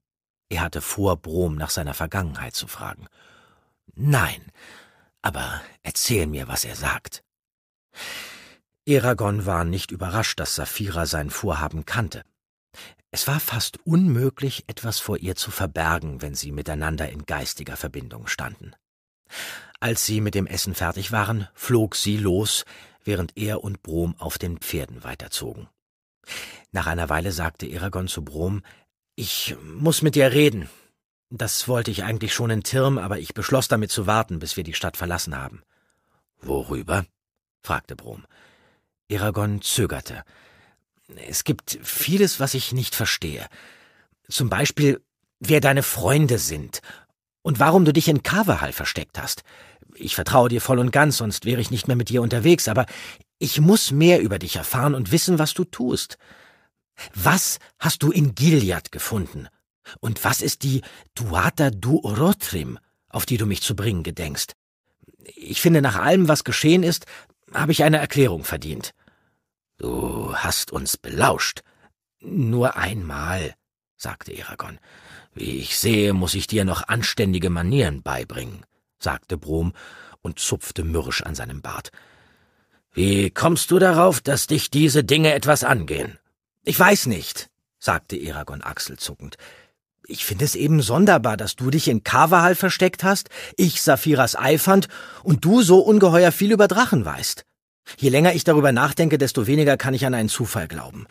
Er hatte vor, Brom nach seiner Vergangenheit zu fragen. Nein, aber erzähl mir, was er sagt. Eragon war nicht überrascht, dass Saphira sein Vorhaben kannte. Es war fast unmöglich, etwas vor ihr zu verbergen, wenn sie miteinander in geistiger Verbindung standen. Als sie mit dem Essen fertig waren, flog sie los, während er und Brom auf den Pferden weiterzogen. Nach einer Weile sagte Eragon zu Brom, ich muss mit dir reden. Das wollte ich eigentlich schon in Tirm, aber ich beschloss damit zu warten, bis wir die Stadt verlassen haben. Worüber? fragte Brom. Eragon zögerte. Es gibt vieles, was ich nicht verstehe. Zum Beispiel, wer deine Freunde sind und warum du dich in Kaverhall versteckt hast. Ich vertraue dir voll und ganz, sonst wäre ich nicht mehr mit dir unterwegs, aber ich muss mehr über dich erfahren und wissen, was du tust. Was hast du in Gilead gefunden? Und was ist die Duata Duorotrim, auf die du mich zu bringen gedenkst? Ich finde, nach allem, was geschehen ist, habe ich eine Erklärung verdient. Du hast uns belauscht. Nur einmal, sagte Eragon. Wie ich sehe, muss ich dir noch anständige Manieren beibringen, sagte Brom und zupfte mürrisch an seinem Bart. Wie kommst du darauf, dass dich diese Dinge etwas angehen? Ich weiß nicht, sagte Eragon achselzuckend. Ich finde es eben sonderbar, dass du dich in Kavahal versteckt hast, ich Safiras Eifand und du so ungeheuer viel über Drachen weißt. Je länger ich darüber nachdenke, desto weniger kann ich an einen Zufall glauben.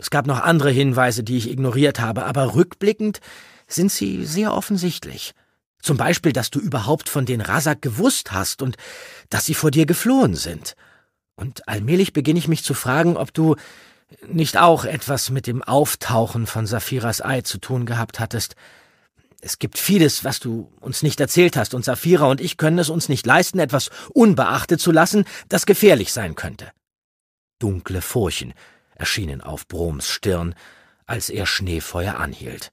Es gab noch andere Hinweise, die ich ignoriert habe, aber rückblickend sind sie sehr offensichtlich. Zum Beispiel, dass du überhaupt von den Rasak gewusst hast und dass sie vor dir geflohen sind. Und allmählich beginne ich mich zu fragen, ob du nicht auch etwas mit dem Auftauchen von Saphiras Ei zu tun gehabt hattest. Es gibt vieles, was du uns nicht erzählt hast, und Saphira und ich können es uns nicht leisten, etwas unbeachtet zu lassen, das gefährlich sein könnte. Dunkle Furchen erschienen auf Broms Stirn, als er Schneefeuer anhielt.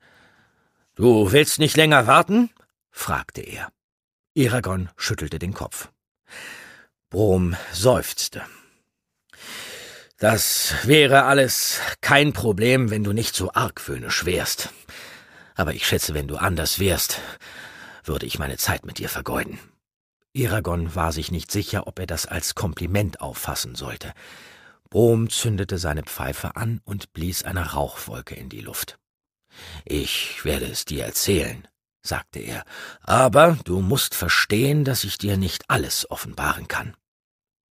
Du willst nicht länger warten? fragte er. Eragon schüttelte den Kopf. Brom seufzte. Das wäre alles kein Problem, wenn du nicht so argwöhnisch wärst. Aber ich schätze, wenn du anders wärst, würde ich meine Zeit mit dir vergeuden. Iragon war sich nicht sicher, ob er das als Kompliment auffassen sollte. Brom zündete seine Pfeife an und blies eine Rauchwolke in die Luft. Ich werde es dir erzählen, sagte er, aber du musst verstehen, dass ich dir nicht alles offenbaren kann.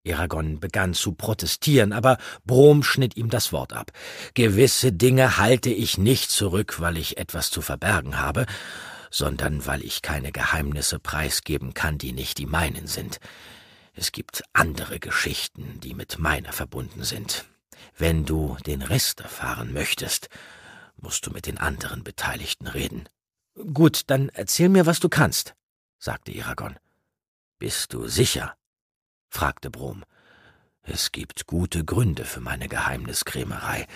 Eragon begann zu protestieren, aber Brom schnitt ihm das Wort ab. Gewisse Dinge halte ich nicht zurück, weil ich etwas zu verbergen habe, sondern weil ich keine Geheimnisse preisgeben kann, die nicht die meinen sind. Es gibt andere Geschichten, die mit meiner verbunden sind. Wenn du den Rest erfahren möchtest, musst du mit den anderen Beteiligten reden. Gut, dann erzähl mir, was du kannst, sagte Iragon. Bist du sicher? fragte Brom. Es gibt gute Gründe für meine Geheimniskrämerei.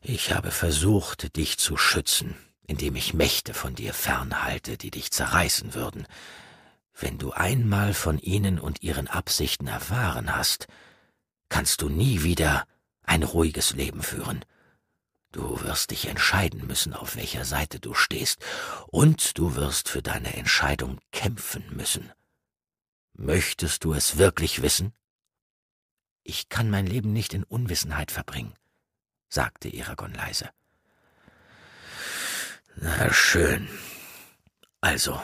Ich habe versucht, dich zu schützen, indem ich Mächte von dir fernhalte, die dich zerreißen würden. Wenn du einmal von ihnen und ihren Absichten erfahren hast, kannst du nie wieder ein ruhiges Leben führen. Du wirst dich entscheiden müssen, auf welcher Seite du stehst, und du wirst für deine Entscheidung kämpfen müssen. Möchtest du es wirklich wissen? Ich kann mein Leben nicht in Unwissenheit verbringen, sagte Eragon leise. Na schön. Also,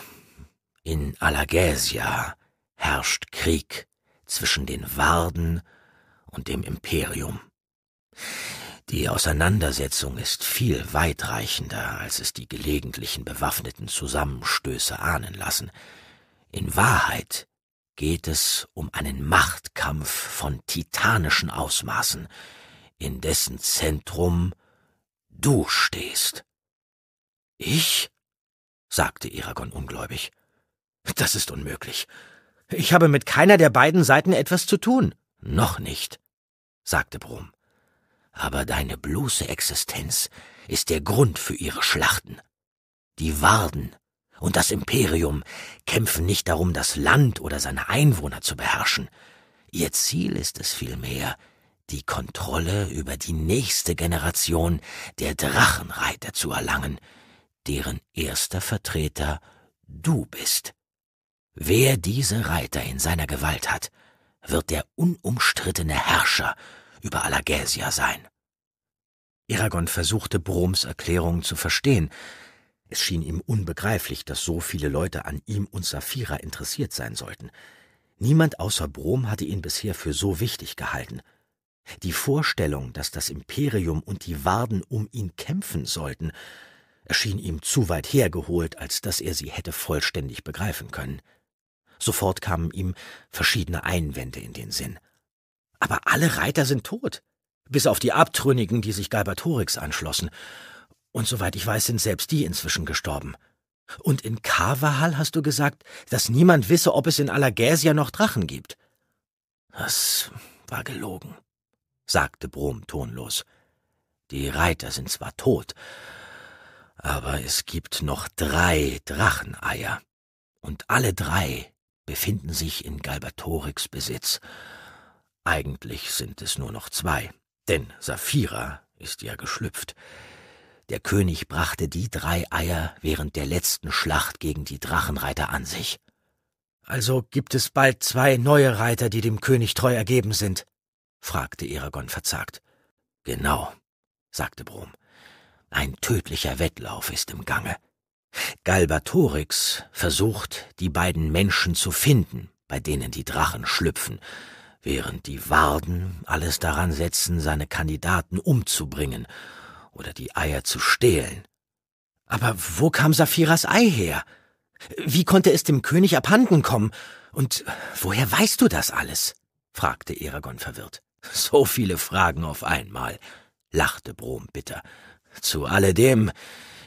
in Alagäsia herrscht Krieg zwischen den Warden und dem Imperium. Die Auseinandersetzung ist viel weitreichender, als es die gelegentlichen bewaffneten Zusammenstöße ahnen lassen. In Wahrheit geht es um einen Machtkampf von titanischen Ausmaßen, in dessen Zentrum du stehst. Ich? sagte Eragon ungläubig. Das ist unmöglich. Ich habe mit keiner der beiden Seiten etwas zu tun. Noch nicht, sagte Brum aber deine bloße Existenz ist der Grund für ihre Schlachten. Die Warden und das Imperium kämpfen nicht darum, das Land oder seine Einwohner zu beherrschen. Ihr Ziel ist es vielmehr, die Kontrolle über die nächste Generation der Drachenreiter zu erlangen, deren erster Vertreter du bist. Wer diese Reiter in seiner Gewalt hat, wird der unumstrittene Herrscher über Alagäsia sein. Eragon versuchte, Broms Erklärungen zu verstehen. Es schien ihm unbegreiflich, dass so viele Leute an ihm und Saphira interessiert sein sollten. Niemand außer Brom hatte ihn bisher für so wichtig gehalten. Die Vorstellung, dass das Imperium und die Warden um ihn kämpfen sollten, erschien ihm zu weit hergeholt, als dass er sie hätte vollständig begreifen können. Sofort kamen ihm verschiedene Einwände in den Sinn. Aber alle Reiter sind tot, bis auf die Abtrünnigen, die sich Galbatorix anschlossen. Und soweit ich weiß, sind selbst die inzwischen gestorben. Und in Karvahal hast du gesagt, dass niemand wisse, ob es in Alagäsia noch Drachen gibt. Das war gelogen, sagte Brom tonlos. Die Reiter sind zwar tot, aber es gibt noch drei Dracheneier. Und alle drei befinden sich in Galbatorix Besitz. Eigentlich sind es nur noch zwei, denn Saphira ist ja geschlüpft. Der König brachte die drei Eier während der letzten Schlacht gegen die Drachenreiter an sich. Also gibt es bald zwei neue Reiter, die dem König treu ergeben sind? fragte Eragon verzagt. Genau, sagte Brom. Ein tödlicher Wettlauf ist im Gange. Galbatorix versucht, die beiden Menschen zu finden, bei denen die Drachen schlüpfen, während die Warden alles daran setzen, seine Kandidaten umzubringen oder die Eier zu stehlen. Aber wo kam Saphiras Ei her? Wie konnte es dem König abhanden kommen? Und woher weißt du das alles? fragte Eragon verwirrt. So viele Fragen auf einmal, lachte Brom bitter. Zu alledem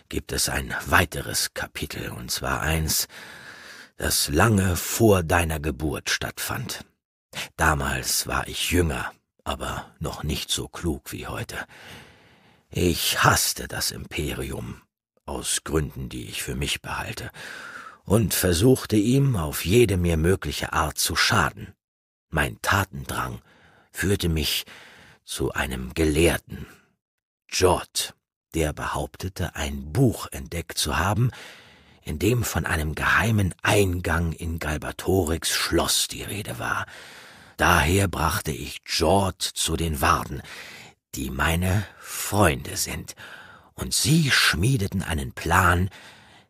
gibt es ein weiteres Kapitel, und zwar eins, das lange vor deiner Geburt stattfand. Damals war ich jünger, aber noch nicht so klug wie heute. Ich hasste das Imperium, aus Gründen, die ich für mich behalte, und versuchte ihm auf jede mir mögliche Art zu schaden. Mein Tatendrang führte mich zu einem Gelehrten, Jord, der behauptete, ein Buch entdeckt zu haben, in dem von einem geheimen Eingang in Galbatorix Schloss die Rede war, Daher brachte ich Jord zu den Warden, die meine Freunde sind, und sie schmiedeten einen Plan,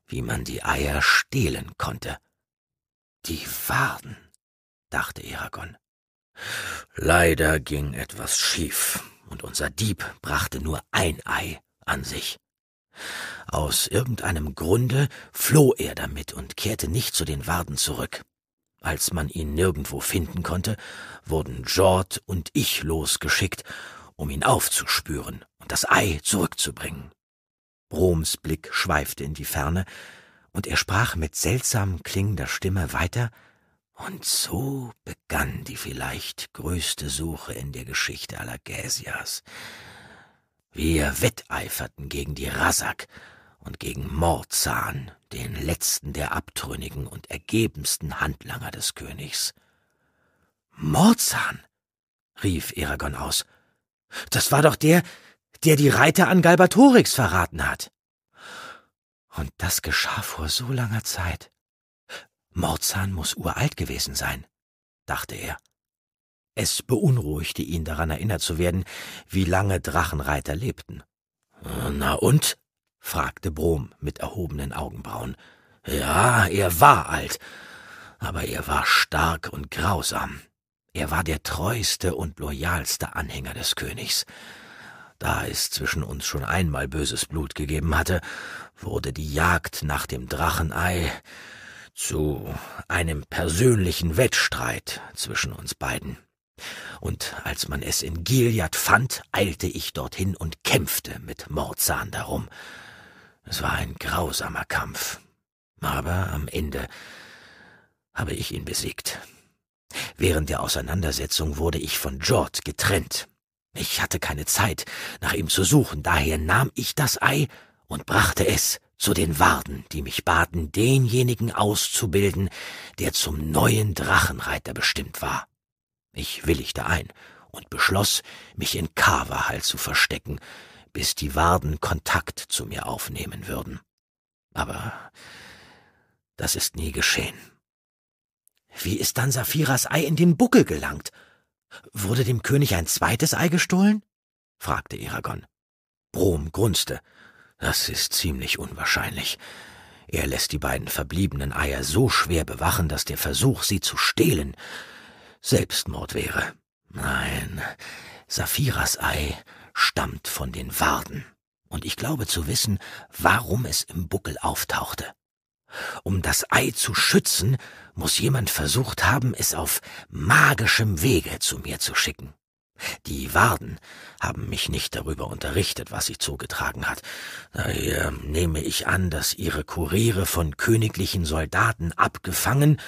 wie man die Eier stehlen konnte. Die Warden, dachte Eragon. Leider ging etwas schief, und unser Dieb brachte nur ein Ei an sich. Aus irgendeinem Grunde floh er damit und kehrte nicht zu den Warden zurück. Als man ihn nirgendwo finden konnte, wurden Jord und ich losgeschickt, um ihn aufzuspüren und das Ei zurückzubringen. Roms Blick schweifte in die Ferne, und er sprach mit seltsam klingender Stimme weiter, und so begann die vielleicht größte Suche in der Geschichte aller Gäsias. Wir wetteiferten gegen die Rasak, und gegen Mordzahn, den letzten der abtrünnigen und ergebensten Handlanger des Königs. Mordzahn! rief Eragon aus. Das war doch der, der die Reiter an Galbatorix verraten hat. Und das geschah vor so langer Zeit. Mordzahn muß uralt gewesen sein, dachte er. Es beunruhigte ihn, daran erinnert zu werden, wie lange Drachenreiter lebten. Na und? fragte Brom mit erhobenen Augenbrauen. Ja, er war alt, aber er war stark und grausam. Er war der treueste und loyalste Anhänger des Königs. Da es zwischen uns schon einmal böses Blut gegeben hatte, wurde die Jagd nach dem Drachenei zu einem persönlichen Wettstreit zwischen uns beiden. Und als man es in Gilead fand, eilte ich dorthin und kämpfte mit Mordzahn darum. Es war ein grausamer Kampf. Aber am Ende habe ich ihn besiegt. Während der Auseinandersetzung wurde ich von George getrennt. Ich hatte keine Zeit, nach ihm zu suchen, daher nahm ich das Ei und brachte es zu den Warden, die mich baten, denjenigen auszubilden, der zum neuen Drachenreiter bestimmt war. Ich willigte ein und beschloss, mich in Kavahal zu verstecken, bis die Warden Kontakt zu mir aufnehmen würden. Aber das ist nie geschehen. Wie ist dann Saphiras Ei in den Buckel gelangt? Wurde dem König ein zweites Ei gestohlen? fragte Eragon. Brom grunzte. Das ist ziemlich unwahrscheinlich. Er lässt die beiden verbliebenen Eier so schwer bewachen, dass der Versuch, sie zu stehlen, Selbstmord wäre. Nein, Saphiras Ei stammt von den Warden. Und ich glaube zu wissen, warum es im Buckel auftauchte. Um das Ei zu schützen, muss jemand versucht haben, es auf magischem Wege zu mir zu schicken. Die Warden haben mich nicht darüber unterrichtet, was sich zugetragen hat. Daher nehme ich an, dass ihre Kuriere von königlichen Soldaten abgefangen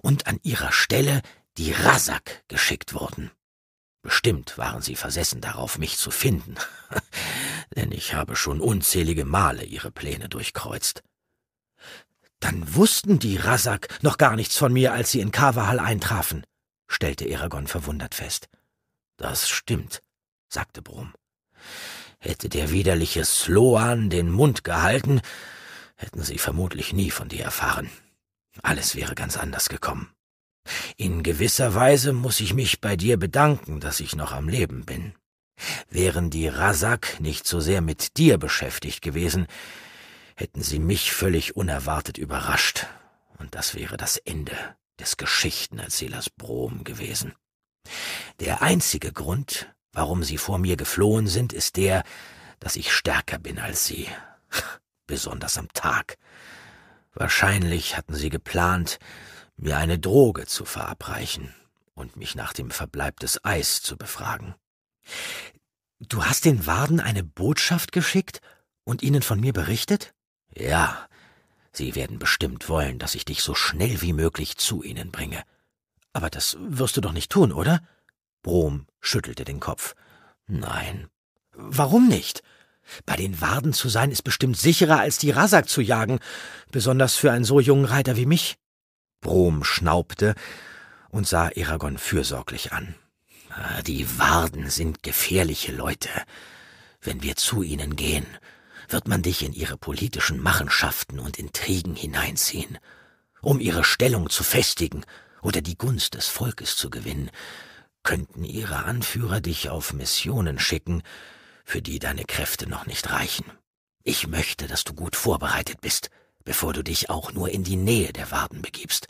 und an ihrer Stelle die Rasak geschickt wurden. Bestimmt waren sie versessen darauf, mich zu finden, denn ich habe schon unzählige Male ihre Pläne durchkreuzt. Dann wussten die Rasak noch gar nichts von mir, als sie in Kavahal eintrafen, stellte Eragon verwundert fest. Das stimmt, sagte Brum. Hätte der widerliche Sloan den Mund gehalten, hätten sie vermutlich nie von dir erfahren. Alles wäre ganz anders gekommen. In gewisser Weise muss ich mich bei dir bedanken, dass ich noch am Leben bin. Wären die Rasak nicht so sehr mit dir beschäftigt gewesen, hätten sie mich völlig unerwartet überrascht, und das wäre das Ende des Geschichtenerzählers Brom gewesen. Der einzige Grund, warum sie vor mir geflohen sind, ist der, dass ich stärker bin als sie, besonders am Tag. Wahrscheinlich hatten sie geplant, mir eine Droge zu verabreichen und mich nach dem Verbleib des Eis zu befragen. Du hast den Warden eine Botschaft geschickt und ihnen von mir berichtet? Ja, sie werden bestimmt wollen, dass ich dich so schnell wie möglich zu ihnen bringe. Aber das wirst du doch nicht tun, oder? Brom schüttelte den Kopf. Nein. Warum nicht? Bei den Warden zu sein ist bestimmt sicherer, als die Rasak zu jagen, besonders für einen so jungen Reiter wie mich. Brom schnaubte und sah Eragon fürsorglich an. Ah, die Warden sind gefährliche Leute. Wenn wir zu ihnen gehen, wird man dich in ihre politischen Machenschaften und Intrigen hineinziehen. Um ihre Stellung zu festigen oder die Gunst des Volkes zu gewinnen, könnten ihre Anführer dich auf Missionen schicken, für die deine Kräfte noch nicht reichen. Ich möchte, dass du gut vorbereitet bist bevor du dich auch nur in die Nähe der Waden begibst.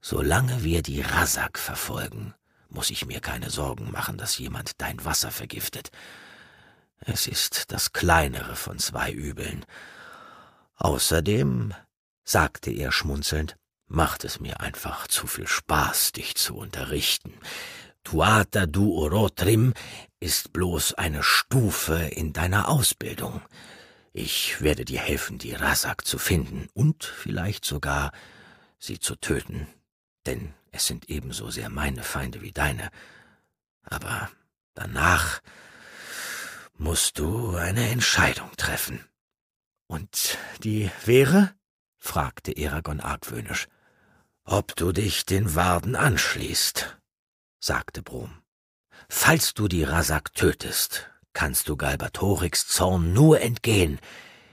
Solange wir die Rasak verfolgen, muss ich mir keine Sorgen machen, dass jemand dein Wasser vergiftet. Es ist das kleinere von zwei Übeln. Außerdem, sagte er schmunzelnd, macht es mir einfach zu viel Spaß, dich zu unterrichten. Tuata du Orotrim ist bloß eine Stufe in deiner Ausbildung. Ich werde dir helfen, die Rasak zu finden und vielleicht sogar sie zu töten, denn es sind ebenso sehr meine Feinde wie deine. Aber danach musst du eine Entscheidung treffen. Und die wäre? fragte Eragon argwöhnisch. Ob du dich den Warden anschließt, sagte Brom. Falls du die Rasak tötest, kannst du Galbatorix Zorn nur entgehen,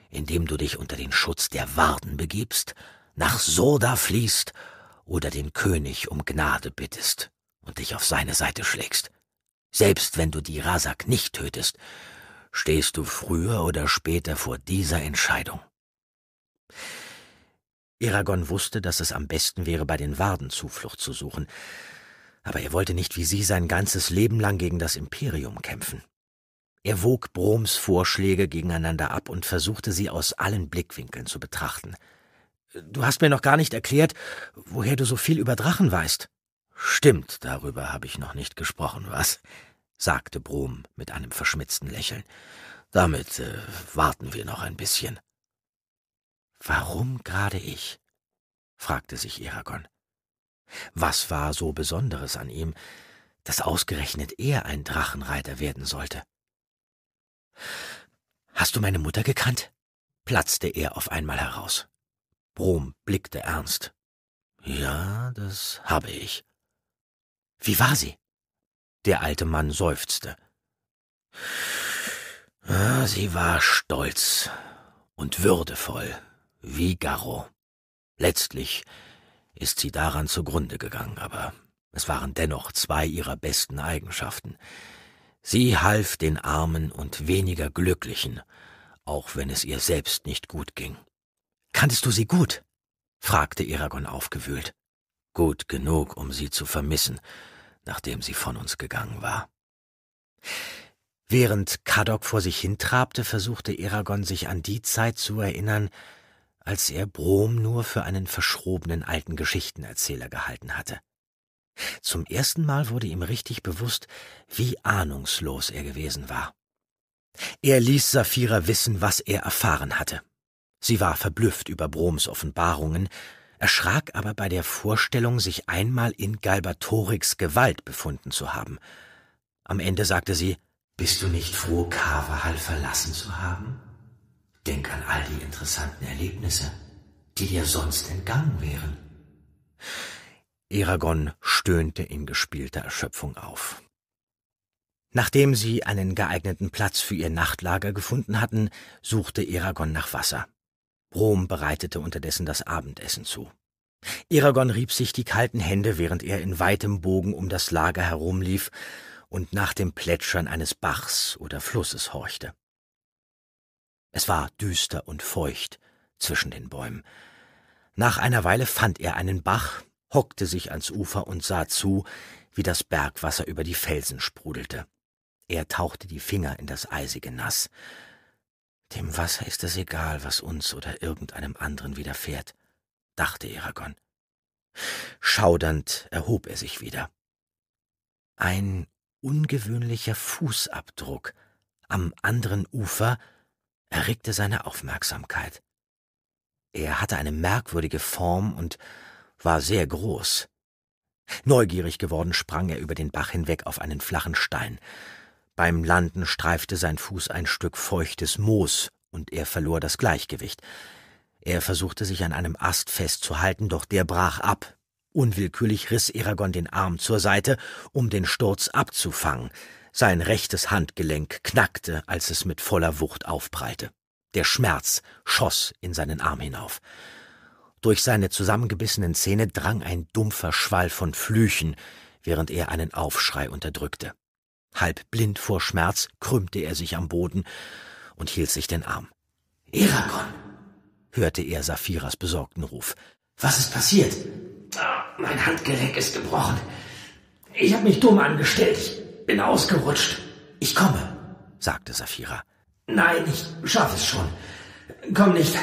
indem du dich unter den Schutz der Warden begibst, nach Soda fließt oder den König um Gnade bittest und dich auf seine Seite schlägst. Selbst wenn du die Rasak nicht tötest, stehst du früher oder später vor dieser Entscheidung. Eragon wusste, dass es am besten wäre, bei den Warden Zuflucht zu suchen, aber er wollte nicht wie sie sein ganzes Leben lang gegen das Imperium kämpfen. Er wog Broms Vorschläge gegeneinander ab und versuchte sie aus allen Blickwinkeln zu betrachten. Du hast mir noch gar nicht erklärt, woher du so viel über Drachen weißt. Stimmt, darüber habe ich noch nicht gesprochen, was? sagte Brom mit einem verschmitzten Lächeln. Damit äh, warten wir noch ein bisschen. Warum gerade ich? fragte sich Eragon. Was war so Besonderes an ihm, dass ausgerechnet er ein Drachenreiter werden sollte? Hast du meine Mutter gekannt? platzte er auf einmal heraus. Brom blickte ernst. Ja, das habe ich. Wie war sie? Der alte Mann seufzte. Ah, sie war stolz und würdevoll, wie Garro. Letztlich ist sie daran zugrunde gegangen, aber es waren dennoch zwei ihrer besten Eigenschaften. Sie half den Armen und weniger Glücklichen, auch wenn es ihr selbst nicht gut ging. Kanntest du sie gut? fragte Eragon aufgewühlt. Gut genug, um sie zu vermissen, nachdem sie von uns gegangen war. Während Kadok vor sich hintrabte, versuchte Eragon sich an die Zeit zu erinnern, als er Brom nur für einen verschrobenen alten Geschichtenerzähler gehalten hatte. Zum ersten Mal wurde ihm richtig bewusst, wie ahnungslos er gewesen war. Er ließ Saphira wissen, was er erfahren hatte. Sie war verblüfft über Broms Offenbarungen, erschrak aber bei der Vorstellung, sich einmal in Galbatorix Gewalt befunden zu haben. Am Ende sagte sie, Bist du nicht froh, Carvajal verlassen zu haben? Denk an all die interessanten Erlebnisse, die dir sonst entgangen wären. Eragon stöhnte in gespielter Erschöpfung auf. Nachdem sie einen geeigneten Platz für ihr Nachtlager gefunden hatten, suchte Eragon nach Wasser. Rom bereitete unterdessen das Abendessen zu. Eragon rieb sich die kalten Hände, während er in weitem Bogen um das Lager herumlief und nach dem Plätschern eines Bachs oder Flusses horchte. Es war düster und feucht zwischen den Bäumen. Nach einer Weile fand er einen Bach, hockte sich ans Ufer und sah zu, wie das Bergwasser über die Felsen sprudelte. Er tauchte die Finger in das eisige Nass. Dem Wasser ist es egal, was uns oder irgendeinem anderen widerfährt, dachte Eragon. Schaudernd erhob er sich wieder. Ein ungewöhnlicher Fußabdruck am anderen Ufer erregte seine Aufmerksamkeit. Er hatte eine merkwürdige Form und war sehr groß. Neugierig geworden sprang er über den Bach hinweg auf einen flachen Stein. Beim Landen streifte sein Fuß ein Stück feuchtes Moos, und er verlor das Gleichgewicht. Er versuchte sich an einem Ast festzuhalten, doch der brach ab. Unwillkürlich riss Eragon den Arm zur Seite, um den Sturz abzufangen. Sein rechtes Handgelenk knackte, als es mit voller Wucht aufprallte. Der Schmerz schoss in seinen Arm hinauf. Durch seine zusammengebissenen Zähne drang ein dumpfer Schwall von Flüchen, während er einen Aufschrei unterdrückte. Halb blind vor Schmerz krümmte er sich am Boden und hielt sich den Arm. Eragon! hörte er Saphiras besorgten Ruf. Was ist passiert? mein Handgelenk ist gebrochen. Ich habe mich dumm angestellt. Ich bin ausgerutscht. Ich komme, sagte Saphira. Nein, ich schaffe es schon. Komm nicht.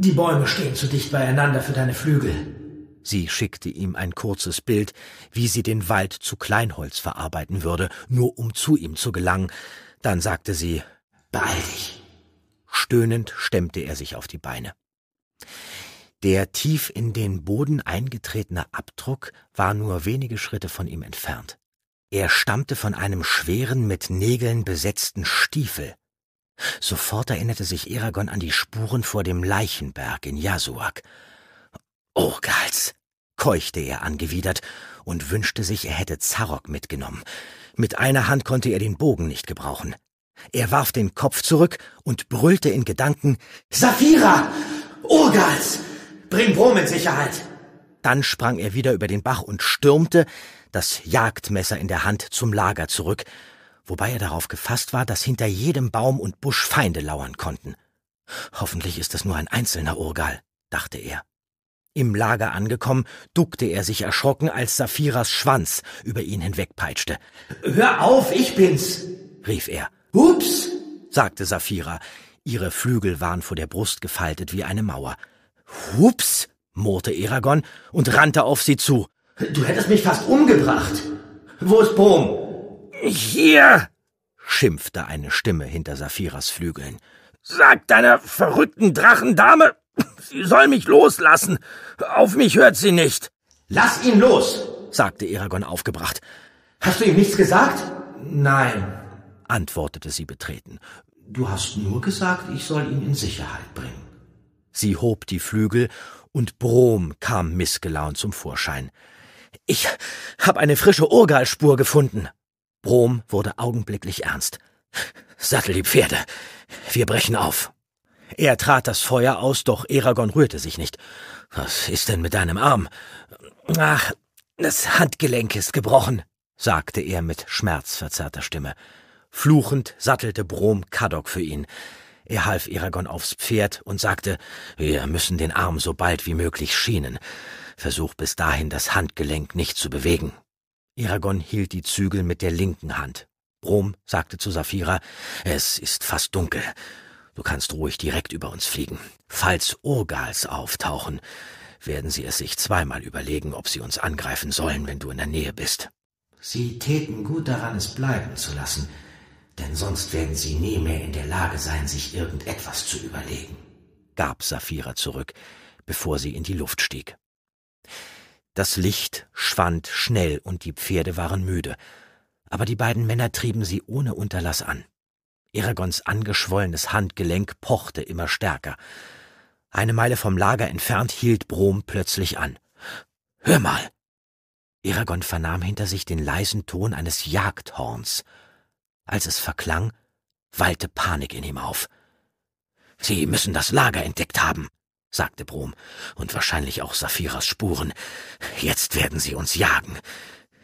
Die Bäume stehen zu dicht beieinander für deine Flügel. Sie schickte ihm ein kurzes Bild, wie sie den Wald zu Kleinholz verarbeiten würde, nur um zu ihm zu gelangen. Dann sagte sie Beeil dich. Stöhnend stemmte er sich auf die Beine. Der tief in den Boden eingetretene Abdruck war nur wenige Schritte von ihm entfernt. Er stammte von einem schweren, mit Nägeln besetzten Stiefel, Sofort erinnerte sich Eragon an die Spuren vor dem Leichenberg in Yasuak. Urgals! Oh, keuchte er angewidert und wünschte sich, er hätte Zarok mitgenommen. Mit einer Hand konnte er den Bogen nicht gebrauchen. Er warf den Kopf zurück und brüllte in Gedanken Safira! Urgals! Oh, bring Brom in Sicherheit! Dann sprang er wieder über den Bach und stürmte, das Jagdmesser in der Hand, zum Lager zurück, wobei er darauf gefasst war, dass hinter jedem Baum und Busch Feinde lauern konnten. Hoffentlich ist es nur ein einzelner Urgal, dachte er. Im Lager angekommen, duckte er sich erschrocken, als Saphiras Schwanz über ihn hinwegpeitschte. Hör auf, ich bin's, rief er. Ups, sagte Saphira. Ihre Flügel waren vor der Brust gefaltet wie eine Mauer. Hups, murrte Eragon und rannte auf sie zu. Du hättest mich fast umgebracht. Wo ist Brom? Hier! schimpfte eine Stimme hinter Saphiras Flügeln. Sag deiner verrückten Drachendame, sie soll mich loslassen. Auf mich hört sie nicht. Lass ihn los, sagte Eragon aufgebracht. Hast du ihm nichts gesagt? Nein, antwortete sie betreten. Du hast nur gesagt, ich soll ihn in Sicherheit bringen. Sie hob die Flügel, und Brom kam missgelaunt zum Vorschein. Ich hab eine frische Urgalspur gefunden, Brom wurde augenblicklich ernst. Sattel die Pferde. Wir brechen auf. Er trat das Feuer aus, doch Eragon rührte sich nicht. Was ist denn mit deinem Arm? Ach, das Handgelenk ist gebrochen, sagte er mit schmerzverzerrter Stimme. Fluchend sattelte Brom Kadok für ihn. Er half Eragon aufs Pferd und sagte, wir müssen den Arm so bald wie möglich schienen. Versuch bis dahin das Handgelenk nicht zu bewegen. Eragon hielt die Zügel mit der linken Hand. Brom sagte zu Saphira, es ist fast dunkel. Du kannst ruhig direkt über uns fliegen. Falls Urgals auftauchen, werden sie es sich zweimal überlegen, ob sie uns angreifen sollen, wenn du in der Nähe bist. Sie täten gut daran, es bleiben zu lassen, denn sonst werden sie nie mehr in der Lage sein, sich irgendetwas zu überlegen, gab Saphira zurück, bevor sie in die Luft stieg. Das Licht schwand schnell und die Pferde waren müde. Aber die beiden Männer trieben sie ohne Unterlass an. Eragons angeschwollenes Handgelenk pochte immer stärker. Eine Meile vom Lager entfernt hielt Brom plötzlich an. Hör mal! Eragon vernahm hinter sich den leisen Ton eines Jagdhorns. Als es verklang, wallte Panik in ihm auf. Sie müssen das Lager entdeckt haben, sagte Brom, und wahrscheinlich auch Saphiras Spuren. Jetzt werden sie uns jagen.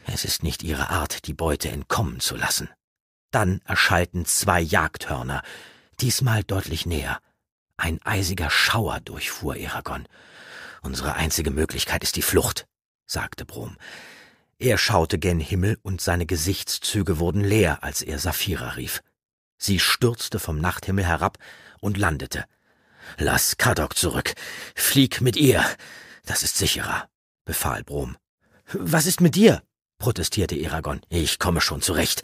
Es ist nicht ihre Art, die Beute entkommen zu lassen. Dann erschallten zwei Jagdhörner, diesmal deutlich näher. Ein eisiger Schauer durchfuhr Eragon. Unsere einzige Möglichkeit ist die Flucht, sagte Brom. Er schaute gen Himmel und seine Gesichtszüge wurden leer, als er Saphira rief. Sie stürzte vom Nachthimmel herab und landete. Lass Kadok zurück. Flieg mit ihr. Das ist sicherer, befahl Brom. Was ist mit dir? protestierte Eragon. Ich komme schon zurecht.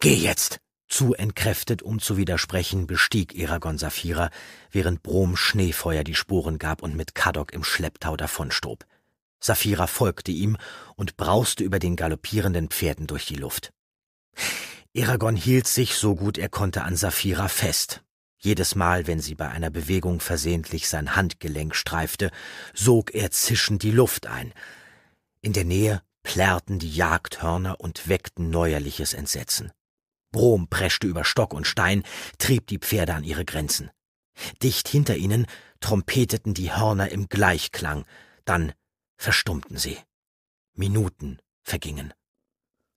Geh jetzt. Zu entkräftet, um zu widersprechen, bestieg Eragon Saphira, während Brom Schneefeuer die Spuren gab und mit Kadok im Schlepptau davonstob. Saphira folgte ihm und brauste über den galoppierenden Pferden durch die Luft. Eragon hielt sich so gut er konnte an Saphira fest, jedes Mal, wenn sie bei einer Bewegung versehentlich sein Handgelenk streifte, sog er zischend die Luft ein. In der Nähe plärrten die Jagdhörner und weckten neuerliches Entsetzen. Brom preschte über Stock und Stein, trieb die Pferde an ihre Grenzen. Dicht hinter ihnen trompeteten die Hörner im Gleichklang, dann verstummten sie. Minuten vergingen.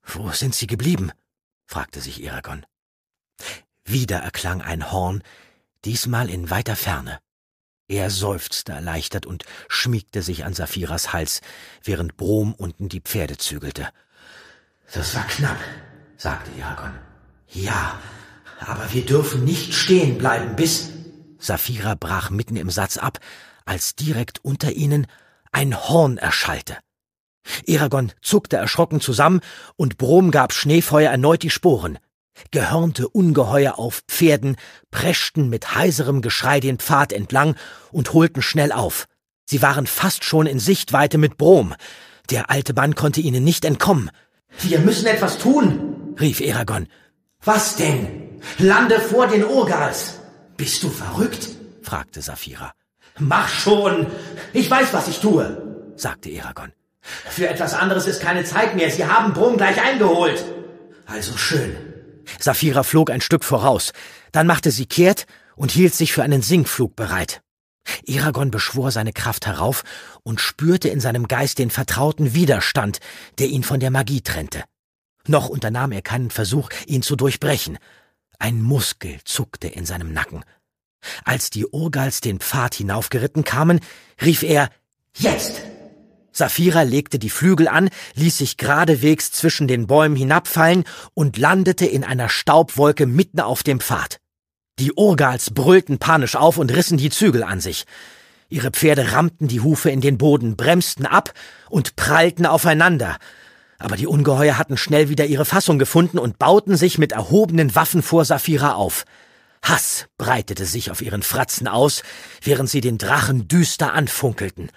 Wo sind sie geblieben? fragte sich Eragon. Wieder erklang ein Horn, diesmal in weiter Ferne. Er seufzte erleichtert und schmiegte sich an Saphiras Hals, während Brom unten die Pferde zügelte. Das war knapp, sagte Jagon. Ja, aber wir dürfen nicht stehen bleiben, bis. Saphira brach mitten im Satz ab, als direkt unter ihnen ein Horn erschallte. Eragon zuckte erschrocken zusammen und Brom gab Schneefeuer erneut die Sporen. Gehörnte Ungeheuer auf Pferden preschten mit heiserem Geschrei den Pfad entlang und holten schnell auf. Sie waren fast schon in Sichtweite mit Brom. Der alte Mann konnte ihnen nicht entkommen. Wir müssen etwas tun, rief Eragon. Was denn? Lande vor den Urgals. Bist du verrückt? fragte Saphira. Mach schon! Ich weiß, was ich tue, sagte Eragon. Für etwas anderes ist keine Zeit mehr. Sie haben Brom gleich eingeholt. Also schön. Safira flog ein Stück voraus. Dann machte sie kehrt und hielt sich für einen Sinkflug bereit. Eragon beschwor seine Kraft herauf und spürte in seinem Geist den vertrauten Widerstand, der ihn von der Magie trennte. Noch unternahm er keinen Versuch, ihn zu durchbrechen. Ein Muskel zuckte in seinem Nacken. Als die Urgals den Pfad hinaufgeritten kamen, rief er Jetzt! Safira legte die Flügel an, ließ sich geradewegs zwischen den Bäumen hinabfallen und landete in einer Staubwolke mitten auf dem Pfad. Die Urgals brüllten panisch auf und rissen die Zügel an sich. Ihre Pferde rammten die Hufe in den Boden, bremsten ab und prallten aufeinander. Aber die Ungeheuer hatten schnell wieder ihre Fassung gefunden und bauten sich mit erhobenen Waffen vor Safira auf. Hass breitete sich auf ihren Fratzen aus, während sie den Drachen düster anfunkelten.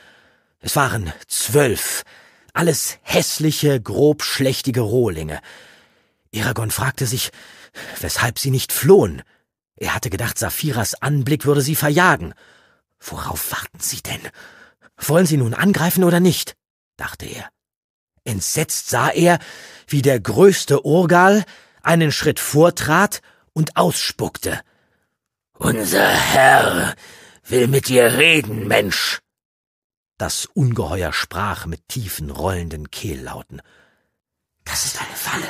Es waren zwölf, alles hässliche, grobschlächtige Rohlinge. Eragon fragte sich, weshalb sie nicht flohen. Er hatte gedacht, Saphiras Anblick würde sie verjagen. Worauf warten sie denn? Wollen sie nun angreifen oder nicht? dachte er. Entsetzt sah er, wie der größte Urgal einen Schritt vortrat und ausspuckte. Unser Herr will mit dir reden, Mensch, das Ungeheuer sprach mit tiefen, rollenden Kehllauten. Das ist eine Falle,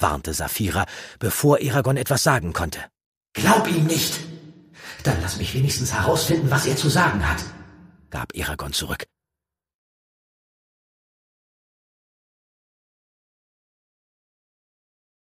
warnte Saphira, bevor Eragon etwas sagen konnte. Glaub ihm nicht! Dann lass mich wenigstens herausfinden, was er zu sagen hat, gab Eragon zurück.